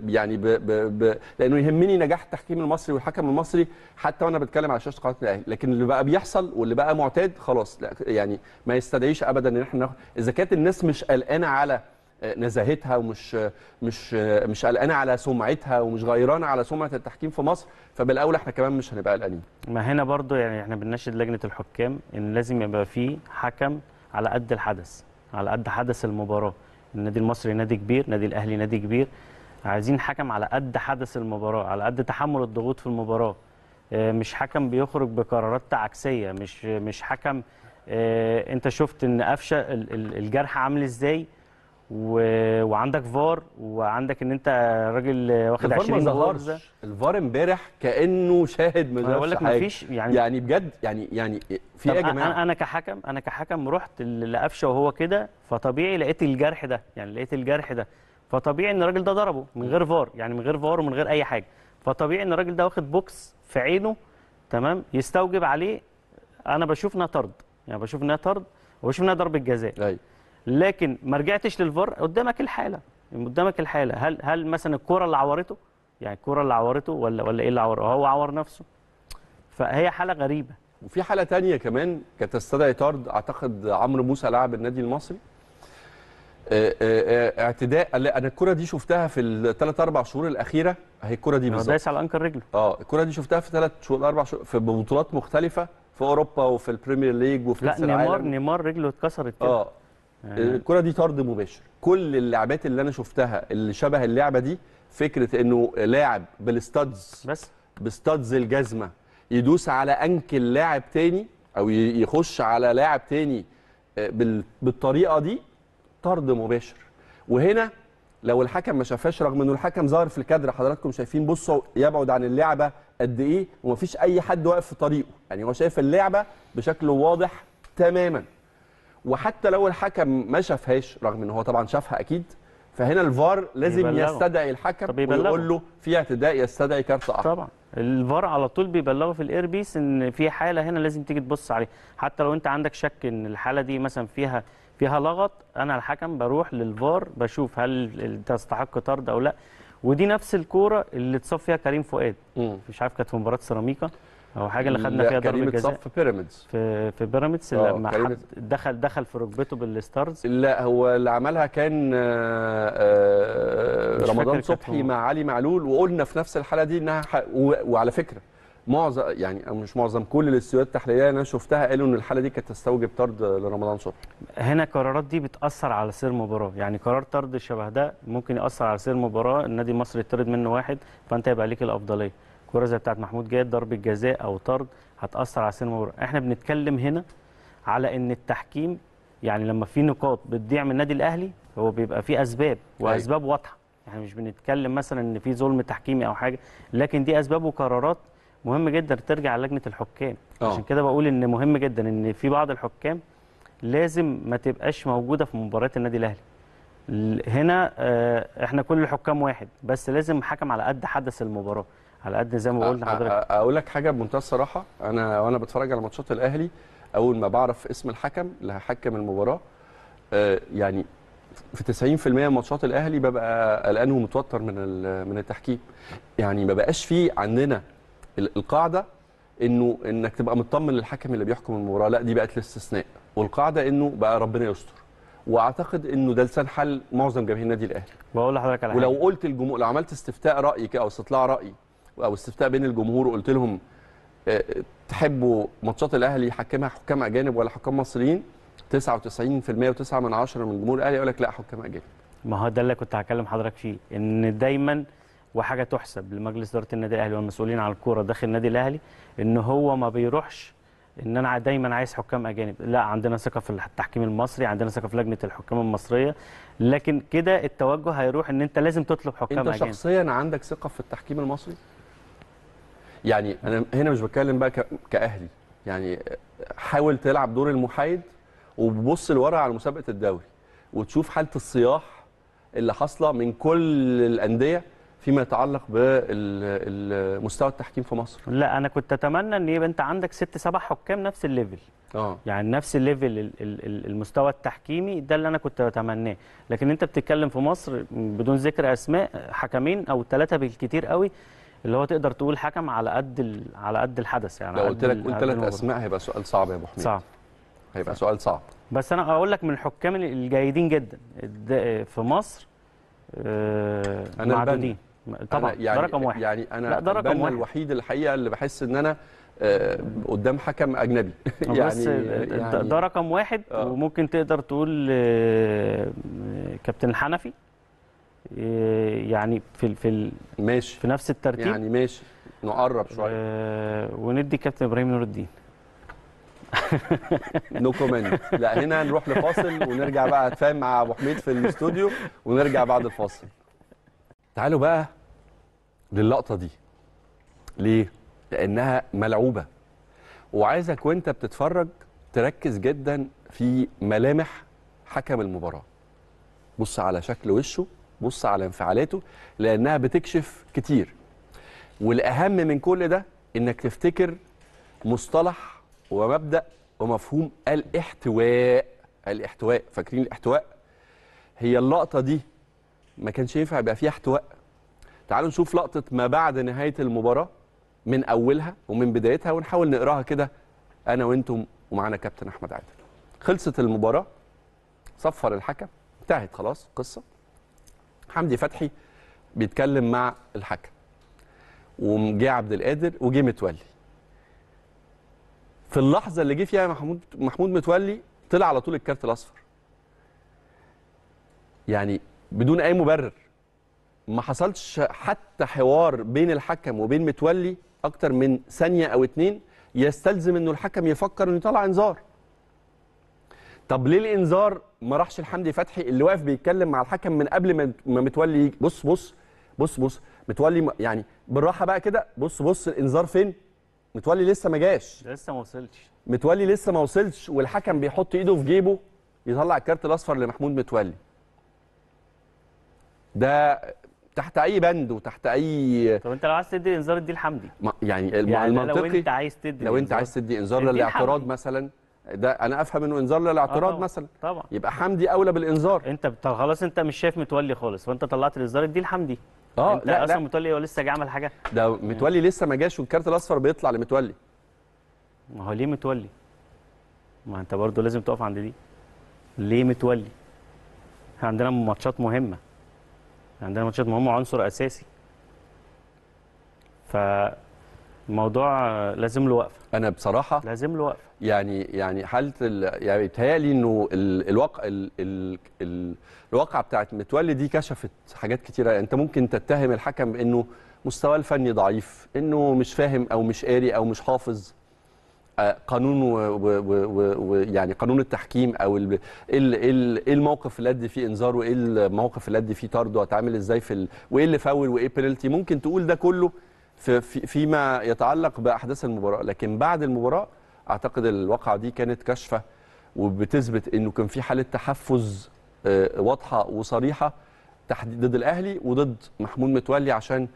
يعني بـ بـ بـ لانه يهمني نجاح التحكيم المصري والحكم المصري حتى وانا بتكلم على شاشه قناه الاهلي لكن اللي بقى بيحصل واللي بقى معتاد خلاص يعني ما يستدعيش ابدا ان احنا اذا كانت الناس مش قلقانه على نزاهتها ومش مش مش قلقانه على سمعتها ومش غيرانه على سمعه التحكيم في مصر فبالاولى احنا كمان مش هنبقى قلقانين. ما هنا برضو يعني احنا بنناشد لجنه الحكام ان لازم يبقى في حكم على قد الحدث على قد حدث المباراه النادي المصري نادي كبير نادي الاهلي نادي كبير عايزين حكم على قد حدث المباراه على قد تحمل الضغوط في المباراه آه، مش حكم بيخرج بقرارات عكسيه مش مش حكم آه، انت شفت ان قفشه الجرح عامل ازاي و... وعندك فار وعندك ان انت راجل واخد 20 جوله الفار امبارح كانه شاهد ما بقول لك مفيش يعني يعني بجد يعني يعني في إيه يا جماعه انا كحكم انا كحكم رحت لقفشه وهو كده فطبيعي لقيت الجرح ده يعني لقيت الجرح ده فطبيعي ان الراجل ده ضربه من غير فار يعني من غير فار ومن غير اي حاجه فطبيعي ان الراجل ده واخد بوكس في عينه تمام يستوجب عليه انا بشوف انها طرد يعني بشوف انها طرد وبشوف انها ضربه جزاء ايوه لكن ما رجعتش للفار قدامك الحاله قدامك الحاله هل هل مثلا الكوره اللي عورته يعني الكوره اللي عورته ولا ولا ايه اللي عوره هو عور نفسه فهي حاله غريبه وفي حاله ثانيه كمان كانت تستدعي طرد اعتقد عمرو موسى لاعب النادي المصري آه، آه، آه، اعتداء انا الكره دي شفتها في الثلاث اربع شهور الاخيره هي الكره دي بالظبط دايس على انكر رجله اه الكره دي شفتها في ثلاث شهور اربع شهور في بطولات مختلفه في اوروبا وفي البريمير ليج وفي لا نيمار نيمار رجله اتكسرت كده اه آه. الكره دي طرد مباشر كل اللعبات اللي انا شفتها اللي شبه اللعبه دي فكره انه لاعب بالستادز بس بستادز الجزمه يدوس على انكل لاعب تاني او يخش على لاعب تاني آه، بالطريقه دي طرد مباشر وهنا لو الحكم ما شافهاش رغم انه الحكم ظاهر في الكادر حضراتكم شايفين بصوا يبعد عن اللعبه قد ايه ومفيش اي حد واقف في طريقه يعني هو شايف اللعبه بشكل واضح تماما وحتى لو الحكم ما شافهاش رغم ان هو طبعا شافها اكيد فهنا الفار لازم يبلغه. يستدعي الحكم ويقول له في اعتداء يستدعي كارت احمر طبعا الفار على طول بيبلغه في الاير بيس ان في حاله هنا لازم تيجي تبص عليها حتى لو انت عندك شك ان الحاله دي مثلا فيها فيها لغط انا الحكم بروح للفار بشوف هل تستحق طرد او لا ودي نفس الكوره اللي اتصاب فيها كريم فؤاد مش عارف كانت في مباراه سيراميكا هو حاجه اللي خدنا فيها ضربه جزاء في بيراميدز في في بيراميدز آه، لما حد دخل دخل في ركبته بالستارز لا هو اللي عملها كان آه، آه، رمضان صبحي مع علي معلول وقلنا في نفس الحاله دي انها وعلى فكره معظم يعني مش معظم كل الاستوديوهات التحليليه انا شفتها قالوا ان الحاله دي كانت تستوجب طرد لرمضان صبحي. هنا القرارات دي بتاثر على سير المباراه، يعني قرار طرد شبه ده ممكن ياثر على سير المباراه، النادي المصري يطرد منه واحد فانت يبقى ليك الافضليه. الكره زي بتاعت محمود جاي ضربه جزاء او طرد هتاثر على سينما بره احنا بنتكلم هنا على ان التحكيم يعني لما في نقاط بتضيع من النادي الاهلي هو بيبقى في اسباب أيوة. واسباب واضحه احنا مش بنتكلم مثلا ان في ظلم تحكيمي او حاجه لكن دي اسباب وقرارات مهم جدا ترجع لجنه الحكام أوه. عشان كده بقول ان مهم جدا ان في بعض الحكام لازم ما تبقاش موجوده في مباريات النادي الاهلي هنا آه، احنا كل الحكام واحد بس لازم حكم على قد حدث المباراه على قد زي ما قلنا حضرتك اقول لك حاجه بمنتهى الصراحه انا وانا بتفرج على ماتشات الاهلي اول ما بعرف اسم الحكم اللي هيحكم المباراه يعني في 90% من ماتشات الاهلي ببقى قلقان ومتوتر من من التحكيم يعني ما بقاش في عندنا القاعده انه انك تبقى مطمن للحكم اللي بيحكم المباراه لا دي بقت الاستثناء والقاعده انه بقى ربنا يستر واعتقد انه ده لسان حل معظم جماهير النادي الاهلي بقول لحضرتك على ولو قلت الجمهور لو عملت استفتاء رايك او استطلاع راي او استفتاء بين الجمهور وقلت لهم آه، تحبوا ماتشات الاهلي يحكمها حكام اجانب ولا حكام مصريين 99% و9 من 10 من جمهور الاهلي يقول لك لا حكام اجانب ما هو ده اللي كنت هكلم حضرتك فيه ان دايما وحاجه تحسب لمجلس اداره النادي الاهلي والمسؤولين على الكوره داخل النادي الاهلي ان هو ما بيروحش ان انا دايما عايز حكام اجانب لا عندنا ثقه في التحكيم المصري عندنا ثقه في لجنه الحكام المصريه لكن كده التوجه هيروح ان انت لازم تطلب حكام اجانب انت شخصيا عندك ثقه في التحكيم المصري يعني انا هنا مش بتكلم بقى كاهلي يعني حاول تلعب دور المحايد وبص لورا على مسابقه الدوري وتشوف حاله الصياح اللي حاصله من كل الانديه فيما يتعلق بمستوى التحكيم في مصر لا انا كنت اتمنى ان يبقى انت عندك ست سبع حكام نفس الليفل اه يعني نفس الليفل المستوى التحكيمي ده اللي انا كنت بتمناه لكن انت بتتكلم في مصر بدون ذكر اسماء حكمين او ثلاثه بالكثير قوي اللي هو تقدر تقول حكم على قد على قد الحدث يعني لو قلت لك قلت ثلاث اسماء هيبقى سؤال صعب يا ابو حميد صعب هيبقى سؤال صعب بس انا اقول لك من الحكام الجيدين جدا في مصر آه أنا معدودين طبعا أنا يعني ده رقم واحد يعني انا لا ده رقم واحد الوحيد الحقيقه اللي بحس ان انا آه، قدام حكم اجنبي يعني, بس يعني ده رقم واحد آه. وممكن تقدر تقول آه، كابتن الحنفي آه، يعني في في ماشي في نفس الترتيب يعني ماشي نقرب شويه آه وندي كابتن ابراهيم نور الدين نو كومنت لا هنا نروح لفاصل ونرجع بقى اتفاهم مع ابو حميد في الاستوديو ونرجع بعد الفاصل تعالوا بقى للقطه دي ليه لانها ملعوبه وعايزك وانت بتتفرج تركز جدا في ملامح حكم المباراه بص على شكل وشه بص على انفعالاته لانها بتكشف كتير والاهم من كل ده انك تفتكر مصطلح ومبدا ومفهوم الاحتواء الاحتواء فاكرين الاحتواء هي اللقطه دي ما كانش ينفع يبقى فيها احتواء تعالوا نشوف لقطه ما بعد نهايه المباراه من اولها ومن بدايتها ونحاول نقراها كده انا وانتم ومعانا كابتن احمد عادل خلصت المباراه صفر الحكم انتهت خلاص القصه حمدي فتحي بيتكلم مع الحكم وجه عبد القادر وجه متولي في اللحظه اللي جه فيها محمود محمود متولي طلع على طول الكارت الاصفر يعني بدون اي مبرر ما حصلش حتى حوار بين الحكم وبين متولي اكتر من ثانيه او اتنين يستلزم انه الحكم يفكر انه يطلع انذار طب ليه الانذار ما راحش لحمدي فتحي اللي واقف بيتكلم مع الحكم من قبل ما متولي يجي بص بص بص بص متولي يعني بالراحه بقى كده بص بص الانذار فين متولي لسه ما جاش لسه ما وصلش متولي لسه ما وصلش والحكم بيحط ايده في جيبه يطلع الكارت الاصفر لمحمود متولي ده تحت اي بند وتحت اي طب انت لو عايز تدي انذار دي لحمدي يعني, يعني المنطقي لو انت عايز تدي لو انت عايز تدي انذار للاعتراض مثلا ده انا افهم انه انذار للاعتراض آه مثلا طبعا يبقى حمدي اولى بالانذار انت خلاص انت مش شايف متولي خالص فانت طلعت الانذار دي لحمدي اه انت لا اصلا لا. متولي هو لسه عمل حاجه ده متولي يعني. لسه ما جاش والكارت الاصفر بيطلع لمتولي ما هو ليه متولي ما انت برضه لازم تقف عند دي ليه متولي عندنا ماتشات مهمه عندنا ماتشات مهمه عنصر اساسي فالموضوع لازم له وقفه انا بصراحه لازم له وقفه يعني يعني حاله يعني بيتهيألي انه الواقع الواقعه بتاعت متولي دي كشفت حاجات كتيره يعني انت ممكن تتهم الحكم بانه مستواه الفني ضعيف انه مش فاهم او مش قاري او مش حافظ آه، قانون ويعني قانون التحكيم او ايه الموقف اللي ادي فيه انذار وايه الموقف اللي ادي فيه طرد واتعامل ازاي في وايه اللي فاول وايه بينالتي ممكن تقول ده كله في فيما يتعلق باحداث المباراه لكن بعد المباراه اعتقد الواقعه دي كانت كاشفه وبتثبت انه كان في حاله تحفز آه، واضحه وصريحه تحديد ضد الاهلي وضد محمود متولي عشان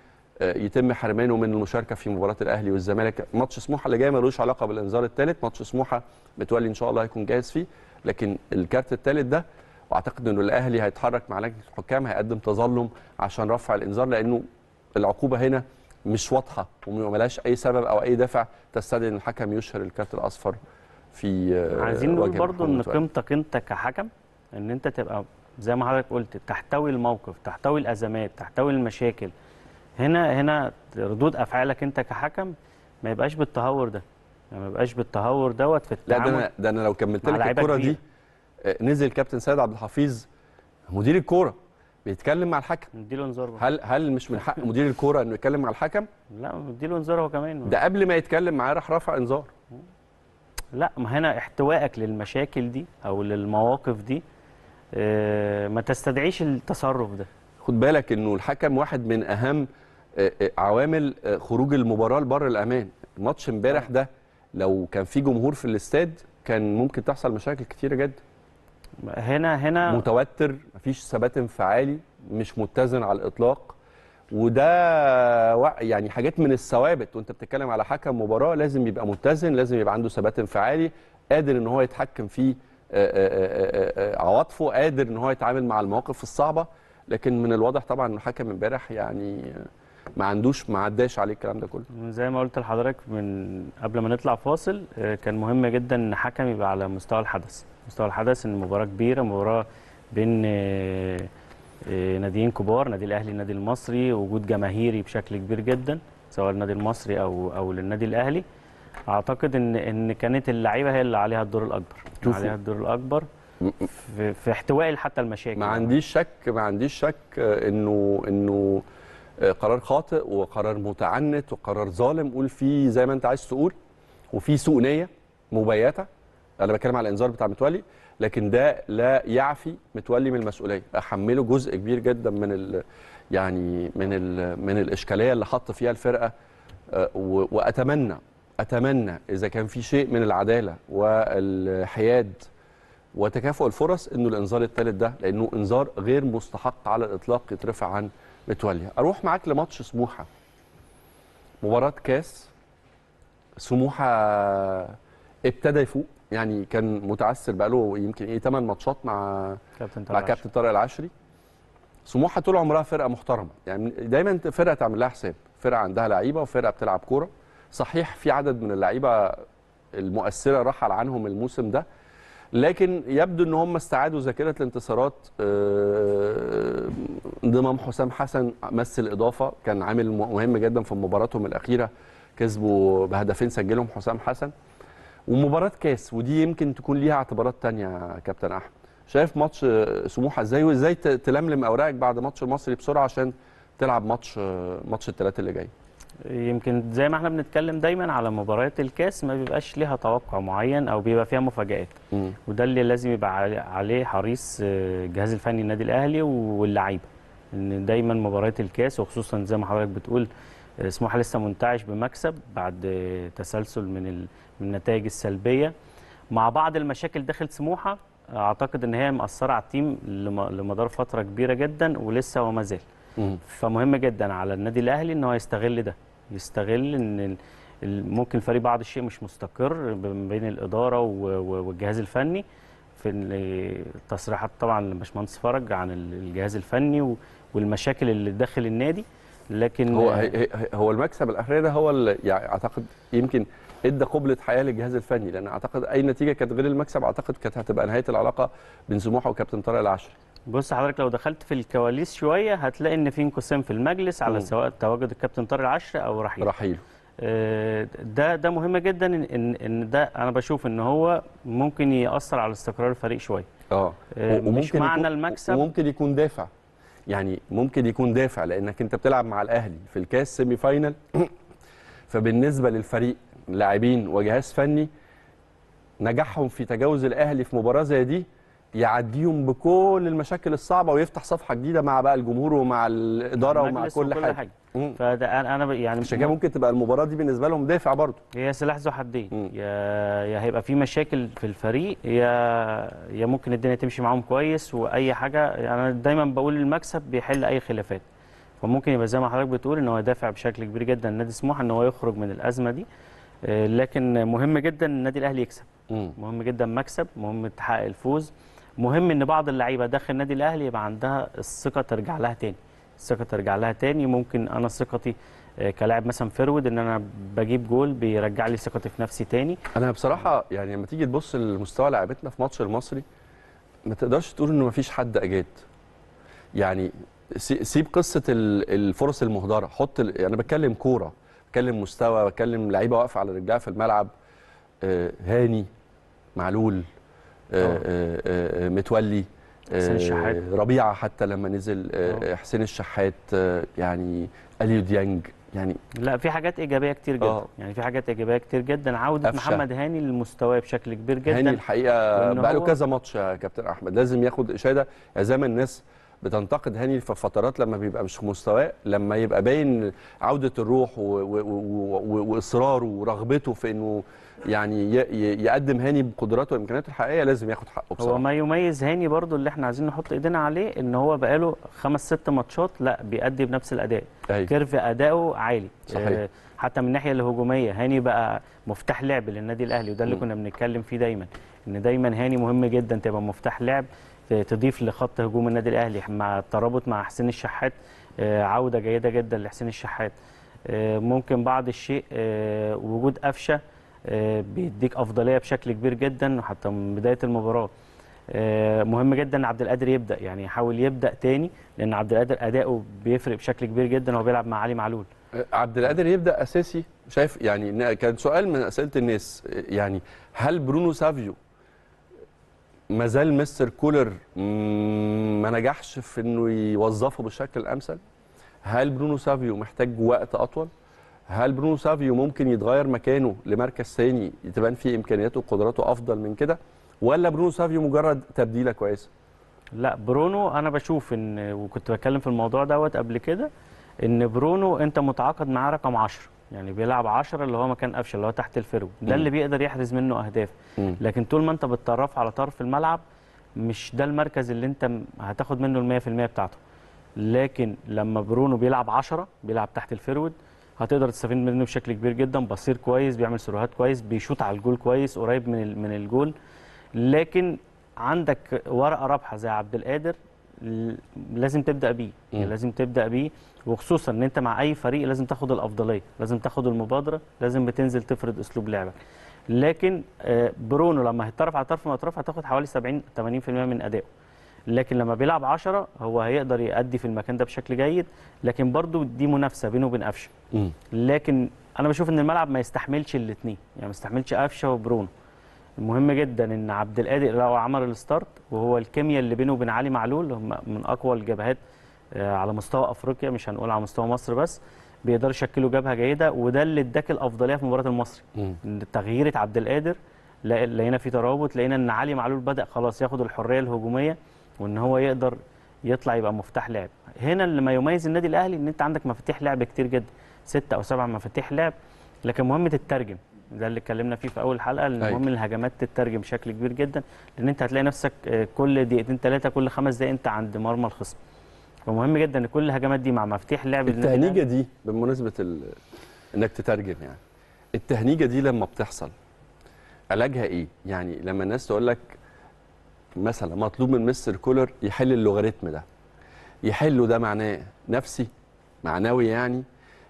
آه، يتم حرمانه من المشاركه في مباراه الاهلي والزمالك ماتش سموحه اللي جاي ملوش علاقه بالانذار الثالث ماتش سموحه متولي ان شاء الله هيكون جاهز فيه لكن الكارت الثالث ده واعتقد انه الاهلي هيتحرك مع لجنه الحكام هيقدم تظلم عشان رفع الانذار لانه العقوبه هنا مش واضحه وملهاش اي سبب او اي دافع تستدعي ان الحكم يشهر الكارت الاصفر في آه، عايزين نقول برضو ان قيمتك انت كحكم ان انت تبقى زي ما حضرتك قلت تحتوي الموقف تحتوي الازمات تحتوي المشاكل هنا هنا ردود افعالك انت كحكم ما يبقاش بالتهور ده يعني ما يبقاش بالتهور دوت في التعامل لا ده انا ده انا لو كملت لك الكوره دي آه، نزل كابتن سيد عبد الحفيظ مدير الكوره بيتكلم مع الحكم مديله انذار هل هل مش من حق مدير الكوره انه يتكلم مع الحكم؟ لا مديله انذار هو كمان ده قبل ما يتكلم معاه راح رفع انذار لا ما هنا احتوائك للمشاكل دي او للمواقف دي آه، ما تستدعيش التصرف ده خد بالك انه الحكم واحد من اهم آه، آه، عوامل خروج المباراه لبر الامان ماتش امبارح ده لو كان في جمهور في الاستاد كان ممكن تحصل مشاكل كتيره جدا هنا هنا متوتر مفيش ثبات انفعالي مش متزن على الاطلاق وده يعني حاجات من الثوابت وانت بتتكلم على حكم مباراه لازم يبقى متزن لازم يبقى عنده ثبات انفعالي قادر ان هو يتحكم في عواطفه قادر ان هو يتعامل مع المواقف الصعبه لكن من الواضح طبعا ان الحكم امبارح يعني ما عندوش ما عداش عليه الكلام ده كله زي ما قلت لحضرتك من قبل ما نطلع فاصل كان مهم جدا ان حكم يبقى على مستوى الحدث مستوى الحدث ان مباراه كبيره مباراه بين آه، آه، ناديين كبار نادي الاهلي النادي المصري وجود جماهيري بشكل كبير جدا سواء النادي المصري او او للنادي الاهلي اعتقد ان ان كانت اللعيبه هي اللي عليها الدور الاكبر عليها الدور الاكبر في, في احتواء حتى المشاكل ما عنديش شك ما عنديش شك آه، انه انه قرار خاطئ وقرار متعنت وقرار ظالم قول فيه زي ما انت عايز تقول وفي سوء نيه مبيته انا بتكلم على الانذار بتاع متولي لكن ده لا يعفي متولي من المسؤوليه احمله جزء كبير جدا من ال يعني من ال من الاشكاليه اللي حط فيها الفرقه آه، واتمنى اتمنى اذا كان في شيء من العداله والحياد وتكافؤ الفرص انه الانذار الثالث ده لانه انذار غير مستحق على الاطلاق يترفع عن متولي اروح معاك لماتش سموحه مباراه كاس سموحه ابتدى يفوق يعني كان متعثر بقاله يمكن ايه 8 ماتشات مع كابتن مع كابتن طارق العشري سموحه طول عمرها فرقه محترمه يعني دايما فرقه تعمل لها حساب فرقه عندها لعيبه وفرقه بتلعب كوره صحيح في عدد من اللعيبه المؤثره رحل عنهم الموسم ده لكن يبدو ان هم استعادوا ذاكره الانتصارات انضمام آه، حسام حسن مثل اضافه كان عامل مهم جدا في مباراتهم الاخيره كسبوا بهدفين سجلهم حسام حسن ومباراه كاس ودي يمكن تكون ليها اعتبارات ثانيه يا كابتن احمد شايف ماتش سموحه ازاي وازاي تلملم اوراقك بعد ماتش المصري بسرعه عشان تلعب ماتش ماتش الثلاث اللي جاي يمكن زي ما احنا بنتكلم دايما على مباريات الكاس ما بيبقاش ليها توقع معين او بيبقى فيها مفاجات وده اللي لازم يبقى عليه حريص الجهاز آه، الفني النادي الاهلي واللعيبه ان دايما مباريات الكاس وخصوصا زي ما حضرتك بتقول آه، سموحه لسه منتعش بمكسب بعد تسلسل من من النتائج السلبيه مع بعض المشاكل داخل سموحه اعتقد ان هي مأثره على التيم لمدار فتره كبيره جدا ولسه وما زال فمهم جدا على النادي الاهلي ان هو يستغل ده يستغل ان ممكن الفريق بعض الشيء مش مستقر بين الاداره والجهاز الفني في التصريحات طبعا لباشمهندس فرج عن الجهاز الفني والمشاكل اللي داخل النادي لكن هو هو المكسب الاخير ده هو اللي يعني اعتقد يمكن ادى قبله حياه للجهاز الفني لان اعتقد اي نتيجه كانت غير المكسب اعتقد كانت هتبقى نهايه العلاقه بين سموحه وكابتن طارق العشري بص حضرتك لو دخلت في الكواليس شويه هتلاقي ان في انقسام في المجلس على سواء تواجد الكابتن طارق العشري او رحيله رحيله آه، ده ده مهم جدا ان ان ده انا بشوف ان هو ممكن ياثر على استقرار الفريق شويه اه, آه، مش معنى المكسب وممكن يكون دافع يعني ممكن يكون دافع لانك انت بتلعب مع الاهلي في الكاس سيمي فاينل فبالنسبه للفريق لاعبين وجهاز فني نجاحهم في تجاوز الاهلي في مباراه زي دي يعديهم بكل المشاكل الصعبه ويفتح صفحه جديده مع بقى الجمهور ومع الاداره ومع كل وكل حاجه, حاجة. فده انا يعني عشان كده ممكن تبقى المباراه دي بالنسبه لهم دافع برضه هي سلاح ذو حدين يا يا هيبقى في مشاكل في الفريق يا يا ممكن الدنيا تمشي معاهم كويس واي حاجه انا دايما بقول المكسب بيحل اي خلافات فممكن يبقى زي ما حضرتك بتقول ان هو دافع بشكل كبير جدا لنادي سموحه ان هو يخرج من الازمه دي آه، لكن مهم جدا النادي الاهلي يكسب مهم جدا مكسب مهم تحقق الفوز مهم ان بعض اللعيبه داخل النادي الاهلي يبقى عندها الثقه ترجع لها تاني الثقه ترجع لها تاني ممكن انا ثقتي آه، كلاعب مثلا فيرود ان انا بجيب جول بيرجع لي ثقتي في نفسي تاني انا بصراحه يعني لما تيجي تبص لمستوى لعيبتنا في ماتش المصري ما تقدرش تقول انه ما فيش حد اجاد يعني سيب قصه الفرص المهدره حط انا بتكلم كوره بتكلم مستوى بتكلم لعيبه واقفه على رجلها في الملعب آه، هاني معلول آه، آه، متولي حسين الشحات ربيعه حتى لما نزل حسين الشحات يعني اليو ديانج يعني لا في حاجات ايجابيه كتير جدا أوه. يعني في حاجات ايجابيه كتير جدا عوده أفشا. محمد هاني لمستواه بشكل كبير جدا هاني الحقيقه بقى له هو... كذا ماتش يا كابتن احمد لازم ياخد اشاده زي ما الناس بتنتقد هاني في فترات لما بيبقى مش في مستواه لما يبقى باين عوده الروح واصراره ورغبته في انه يعني يقدم هاني بقدراته وامكانياته الحقيقيه لازم ياخد حقه بصراحه هو ما يميز هاني برضو اللي احنا عايزين نحط ايدينا عليه ان هو بقاله خمس ست ماتشات لا بيأدي بنفس الاداء أيوه. كيرف اداؤه عالي صحيح. آه، حتى من الناحيه الهجوميه هاني بقى مفتاح لعب للنادي الاهلي وده اللي م. كنا بنتكلم فيه دايما ان دايما هاني مهم جدا تبقى مفتاح لعب تضيف لخط هجوم النادي الاهلي مع الترابط مع حسين الشحات آه، عوده جيده جدا لحسين الشحات آه، ممكن بعض الشيء آه، وجود قفشه بيديك افضليه بشكل كبير جدا وحتى من بدايه المباراه مهم جدا ان عبد القادر يبدا يعني يحاول يبدا تاني لان عبد القادر اداؤه بيفرق بشكل كبير جدا وهو بيلعب مع علي معلول عبد القادر يبدا اساسي شايف يعني كان سؤال من اسئله الناس يعني هل برونو سافيو ما زال مستر كولر ما نجحش في انه يوظفه بالشكل الامثل هل برونو سافيو محتاج وقت اطول هل برونو سافيو ممكن يتغير مكانه لمركز ثاني تبان فيه امكانياته وقدراته افضل من كده ولا برونو سافيو مجرد تبديله كويسه لا برونو انا بشوف ان وكنت بتكلم في الموضوع دوت قبل كده ان برونو انت متعاقد معاه رقم 10 يعني بيلعب 10 اللي هو مكان قفشه اللي هو تحت الفرو ده اللي بيقدر يحرز منه اهداف لكن طول ما انت بتطرف على طرف الملعب مش ده المركز اللي انت هتاخد منه ال 100% بتاعته لكن لما برونو بيلعب 10 بيلعب تحت الفرود هتقدر تستفيد منه بشكل كبير جدا بصير كويس بيعمل سروهات كويس بيشوط على الجول كويس قريب من من الجول لكن عندك ورقه رابحه زي عبد القادر لازم تبدا بيه يعني لازم تبدا بيه وخصوصا ان انت مع اي فريق لازم تاخد الافضليه لازم تاخد المبادره لازم بتنزل تفرض اسلوب لعبك لكن آه، برونو لما هيتطرف على طرف من الاطراف هتاخد حوالي 70 80% من ادائه لكن لما بيلعب 10 هو هيقدر يأدي في المكان ده بشكل جيد لكن برضو دي منافسه بينه وبين قفشه لكن انا بشوف ان الملعب ما يستحملش الاثنين يعني ما يستحملش قفشه وبرونو مهم جدا ان عبد القادر لو عمل الستارت وهو الكيمياء اللي بينه وبين علي معلول هم من اقوى الجبهات آه، على مستوى افريقيا مش هنقول على مستوى مصر بس بيقدروا يشكلوا جبهه جيده وده اللي اداك الافضليه في مباراه المصري تغييره عبد القادر لقينا في ترابط لقينا ان علي معلول بدا خلاص ياخد الحريه الهجوميه وان هو يقدر يطلع يبقى مفتاح لعب هنا اللي ما يميز النادي الاهلي ان انت عندك مفاتيح لعب كتير جدا ستة او سبع مفاتيح لعب لكن مهم تترجم ده اللي اتكلمنا فيه في اول حلقه ان أيوة. مهم الهجمات تترجم بشكل كبير جدا لان انت هتلاقي نفسك آه، كل دقيقتين ثلاثه كل خمس دقائق انت عند مرمى الخصم ومهم جدا ان كل الهجمات دي مع مفتاح لعب التهنيجه دي بمناسبه ال... انك تترجم يعني التهنيجه دي لما بتحصل علاجها ايه؟ يعني لما الناس تقول لك مثلا مطلوب من مستر كولر يحل اللوغاريتم ده يحله ده معناه نفسي معنوي يعني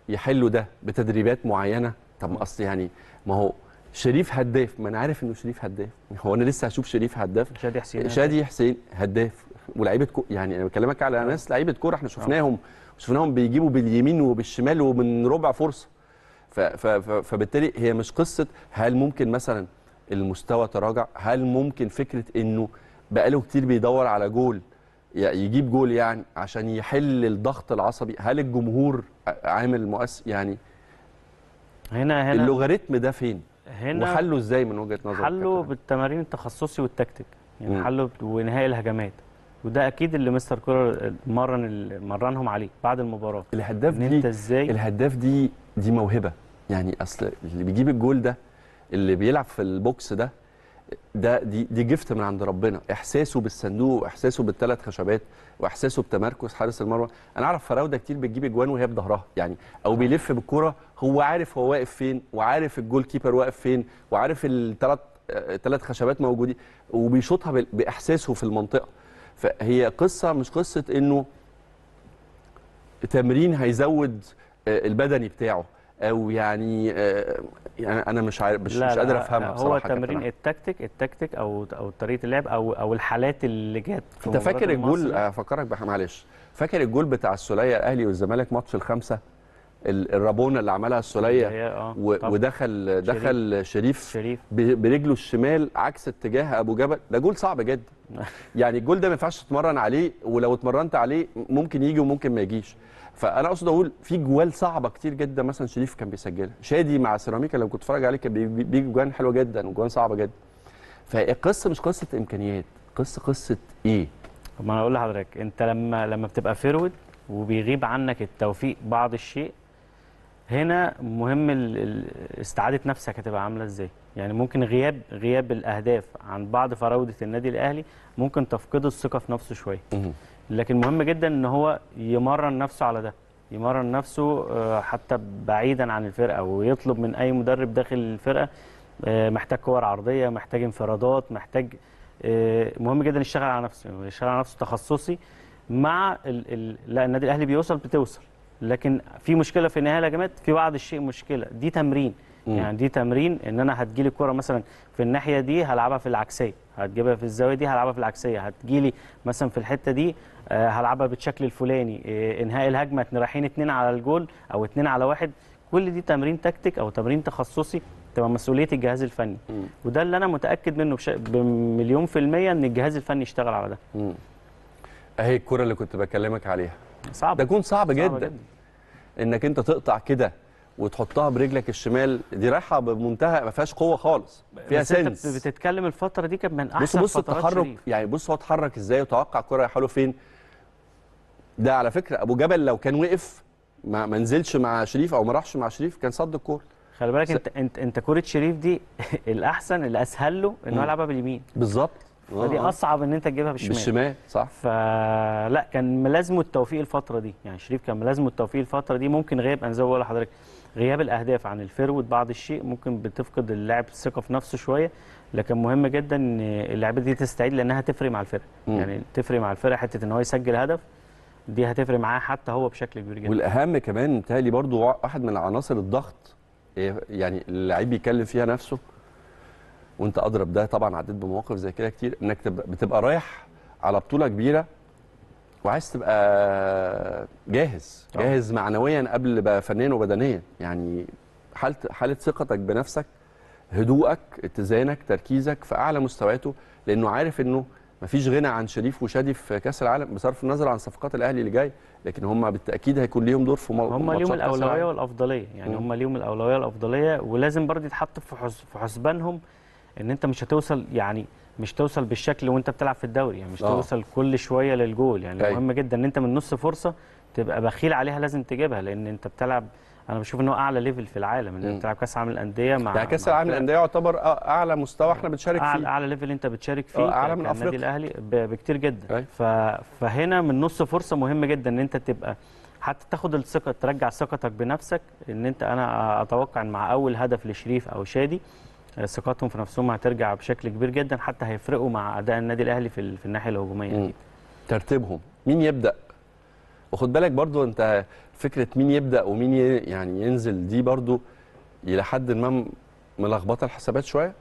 يحله ده بتدريبات معينه طب ما اصل يعني ما هو شريف هداف ما انا عارف انه شريف هداف هو انا لسه هشوف شريف هداف شادي حسين شادي حسين هداف ولاعيبه يعني انا بكلمك على آه. ناس لعيبه كوره احنا شفناهم آه. شفناهم بيجيبوا باليمين وبالشمال ومن ربع فرصه فبالتالي هي مش قصه هل ممكن مثلا المستوى تراجع هل ممكن فكره انه بقاله كتير بيدور على جول يجيب جول يعني عشان يحل الضغط العصبي هل الجمهور عامل مؤثر يعني هنا هنا اللوغاريتم ده فين هنا وحله ازاي من وجهه نظرك حله بالتمارين التخصصي والتكتيك يعني حله ونهائي الهجمات وده اكيد اللي مستر كولر مرن مرنهم عليه بعد المباراه الهداف دي انت ازاي الهداف دي دي موهبه يعني اصل اللي بيجيب الجول ده اللي بيلعب في البوكس ده ده دي دي جفت من عند ربنا احساسه بالصندوق واحساسه بالثلاث خشبات واحساسه بتمركز حارس المرمى انا اعرف فراوده كتير بتجيب اجوان وهي بظهرها يعني او آه. بيلف بالكوره هو عارف هو واقف فين وعارف الجول كيبر واقف فين وعارف الثلاث آه، ثلاث خشبات موجودين وبيشوطها باحساسه في المنطقه فهي قصه مش قصه انه تمرين هيزود آه، البدني بتاعه او يعني آه، يعني انا مش عارف مش, لا مش قادر افهمها بصراحه هو تمرين التكتيك التكتيك او او طريقه اللعب او او الحالات اللي جت انت فاكر الجول افكرك معلش فاكر الجول بتاع السوليه الاهلي والزمالك ماتش الخمسه الرابونه اللي عملها السوليه آه، ودخل دخل شريف, شريف برجله الشمال عكس اتجاه ابو جبل ده جول صعب جدا يعني الجول ده ما ينفعش تتمرن عليه ولو اتمرنت عليه ممكن يجي وممكن ما يجيش فانا اقصد اقول في جوال صعبه كتير جدا مثلا شريف كان بيسجلها شادي مع سيراميكا لو كنت اتفرج عليه كان بيجي جوان حلوه جدا وجوان صعبه جدا فالقصه مش قصه امكانيات قصه قصه ايه طب ما انا اقول لحضرتك انت لما لما بتبقى فيرود وبيغيب عنك التوفيق بعض الشيء هنا مهم استعاده نفسك هتبقى عامله ازاي يعني ممكن غياب غياب الاهداف عن بعض فراوده النادي الاهلي ممكن تفقده الثقه في نفسه شويه لكن مهم جدا ان هو يمرن نفسه على ده يمرن نفسه آه، حتى بعيدا عن الفرقه ويطلب من اي مدرب داخل الفرقه آه، محتاج كور عرضيه محتاج انفرادات محتاج آه، مهم جدا يشتغل على نفسه يشتغل على نفسه تخصصي مع ال... ال... لا النادي الاهلي بيوصل بتوصل لكن في مشكله في النهايه الهجمات في بعض الشيء مشكله دي تمرين مم. يعني دي تمرين ان انا هتجي لي الكره مثلا في الناحيه دي هلعبها في العكسيه هتجيبها في الزاويه دي هلعبها في العكسيه هتجي لي مثلا في الحته دي آه، هلعبها بالشكل الفلاني آه، انهاء الهجمه احنا رايحين اتنين على الجول او اتنين على واحد كل دي تمرين تكتيك او تمرين تخصصي تبقى مسؤوليه الجهاز الفني مم. وده اللي انا متاكد منه بش... بمليون في الميه ان الجهاز الفني يشتغل على ده اهي الكره اللي كنت بكلمك عليها صعب ده جون صعب, صعب جدا, جداً. انك انت تقطع كده وتحطها برجلك الشمال دي رايحه بمنتهى ما فيهاش قوه خالص فيها بس سنس انت بتتكلم الفتره دي كانت من احسن بص بص التحرك شريف. يعني بص هو اتحرك ازاي وتوقع الكره رايحه فين ده على فكره ابو جبل لو كان وقف ما, ما نزلش مع شريف او ما راحش مع شريف كان صد الكوره خلي بالك س... انت انت انت كوره شريف دي الاحسن اللي اسهل له انه يلعبها باليمين بالظبط فدي آه. اصعب ان انت تجيبها بالشمال بالشمال صح فلا كان ملازمه التوفيق الفتره دي يعني شريف كان ملازمه التوفيق الفتره دي ممكن غياب انا زي ما بقول لحضرتك غياب الاهداف عن الفيرود بعض الشيء ممكن بتفقد اللاعب الثقه في نفسه شويه لكن مهم جدا ان اللعيبه دي تستعيد لانها تفرق مع الفرقه يعني تفرق مع الفرقه حته ان هو يسجل هدف دي هتفرق معاه حتى هو بشكل كبير جدا والاهم كمان تالي برضو واحد من عناصر الضغط إيه، يعني اللعيب بيكلم فيها نفسه وانت اضرب ده طبعا عديت بمواقف زي كده كتير انك بتبقى رايح على بطوله كبيره وعايز تبقى جاهز آه. جاهز معنويا قبل بقى فنيا وبدنيا يعني حاله حاله ثقتك بنفسك هدوءك اتزانك تركيزك في اعلى مستوياته لانه عارف انه مفيش غنى عن شريف وشادي في كاس العالم بصرف النظر عن صفقات الاهلي اللي جاي لكن هم بالتاكيد هيكون ليهم دور في هم ليهم الاولويه والافضليه يعني هم ليهم الاولويه والافضليه ولازم برضه يتحط في حسبانهم ان انت مش هتوصل يعني مش توصل بالشكل وانت بتلعب في الدوري يعني مش أوه. توصل كل شويه للجول يعني أي. أيوة. مهم جدا ان انت من نص فرصه تبقى بخيل عليها لازم تجيبها لان انت بتلعب انا بشوف ان هو اعلى ليفل في العالم ان انت بتلعب كاس عالم الانديه مع يعني كاس العالم الانديه يعتبر اعلى مستوى احنا بنشارك فيه اعلى, أعلى ليفل انت بتشارك فيه آه، اعلى من افريقيا النادي الاهلي بكتير جدا أي. أيوة. ف... فهنا من نص فرصه مهم جدا ان انت تبقى حتى تاخد الثقه ترجع ثقتك بنفسك ان انت انا اتوقع مع اول هدف لشريف او شادي ثقتهم في نفسهم هترجع بشكل كبير جدا حتى هيفرقوا مع اداء النادي الاهلي في, في الناحيه الهجوميه دي ترتيبهم مين يبدا وخد بالك برضو انت فكره مين يبدا ومين يعني ينزل دي برضو الى حد ما ملخبطه الحسابات شويه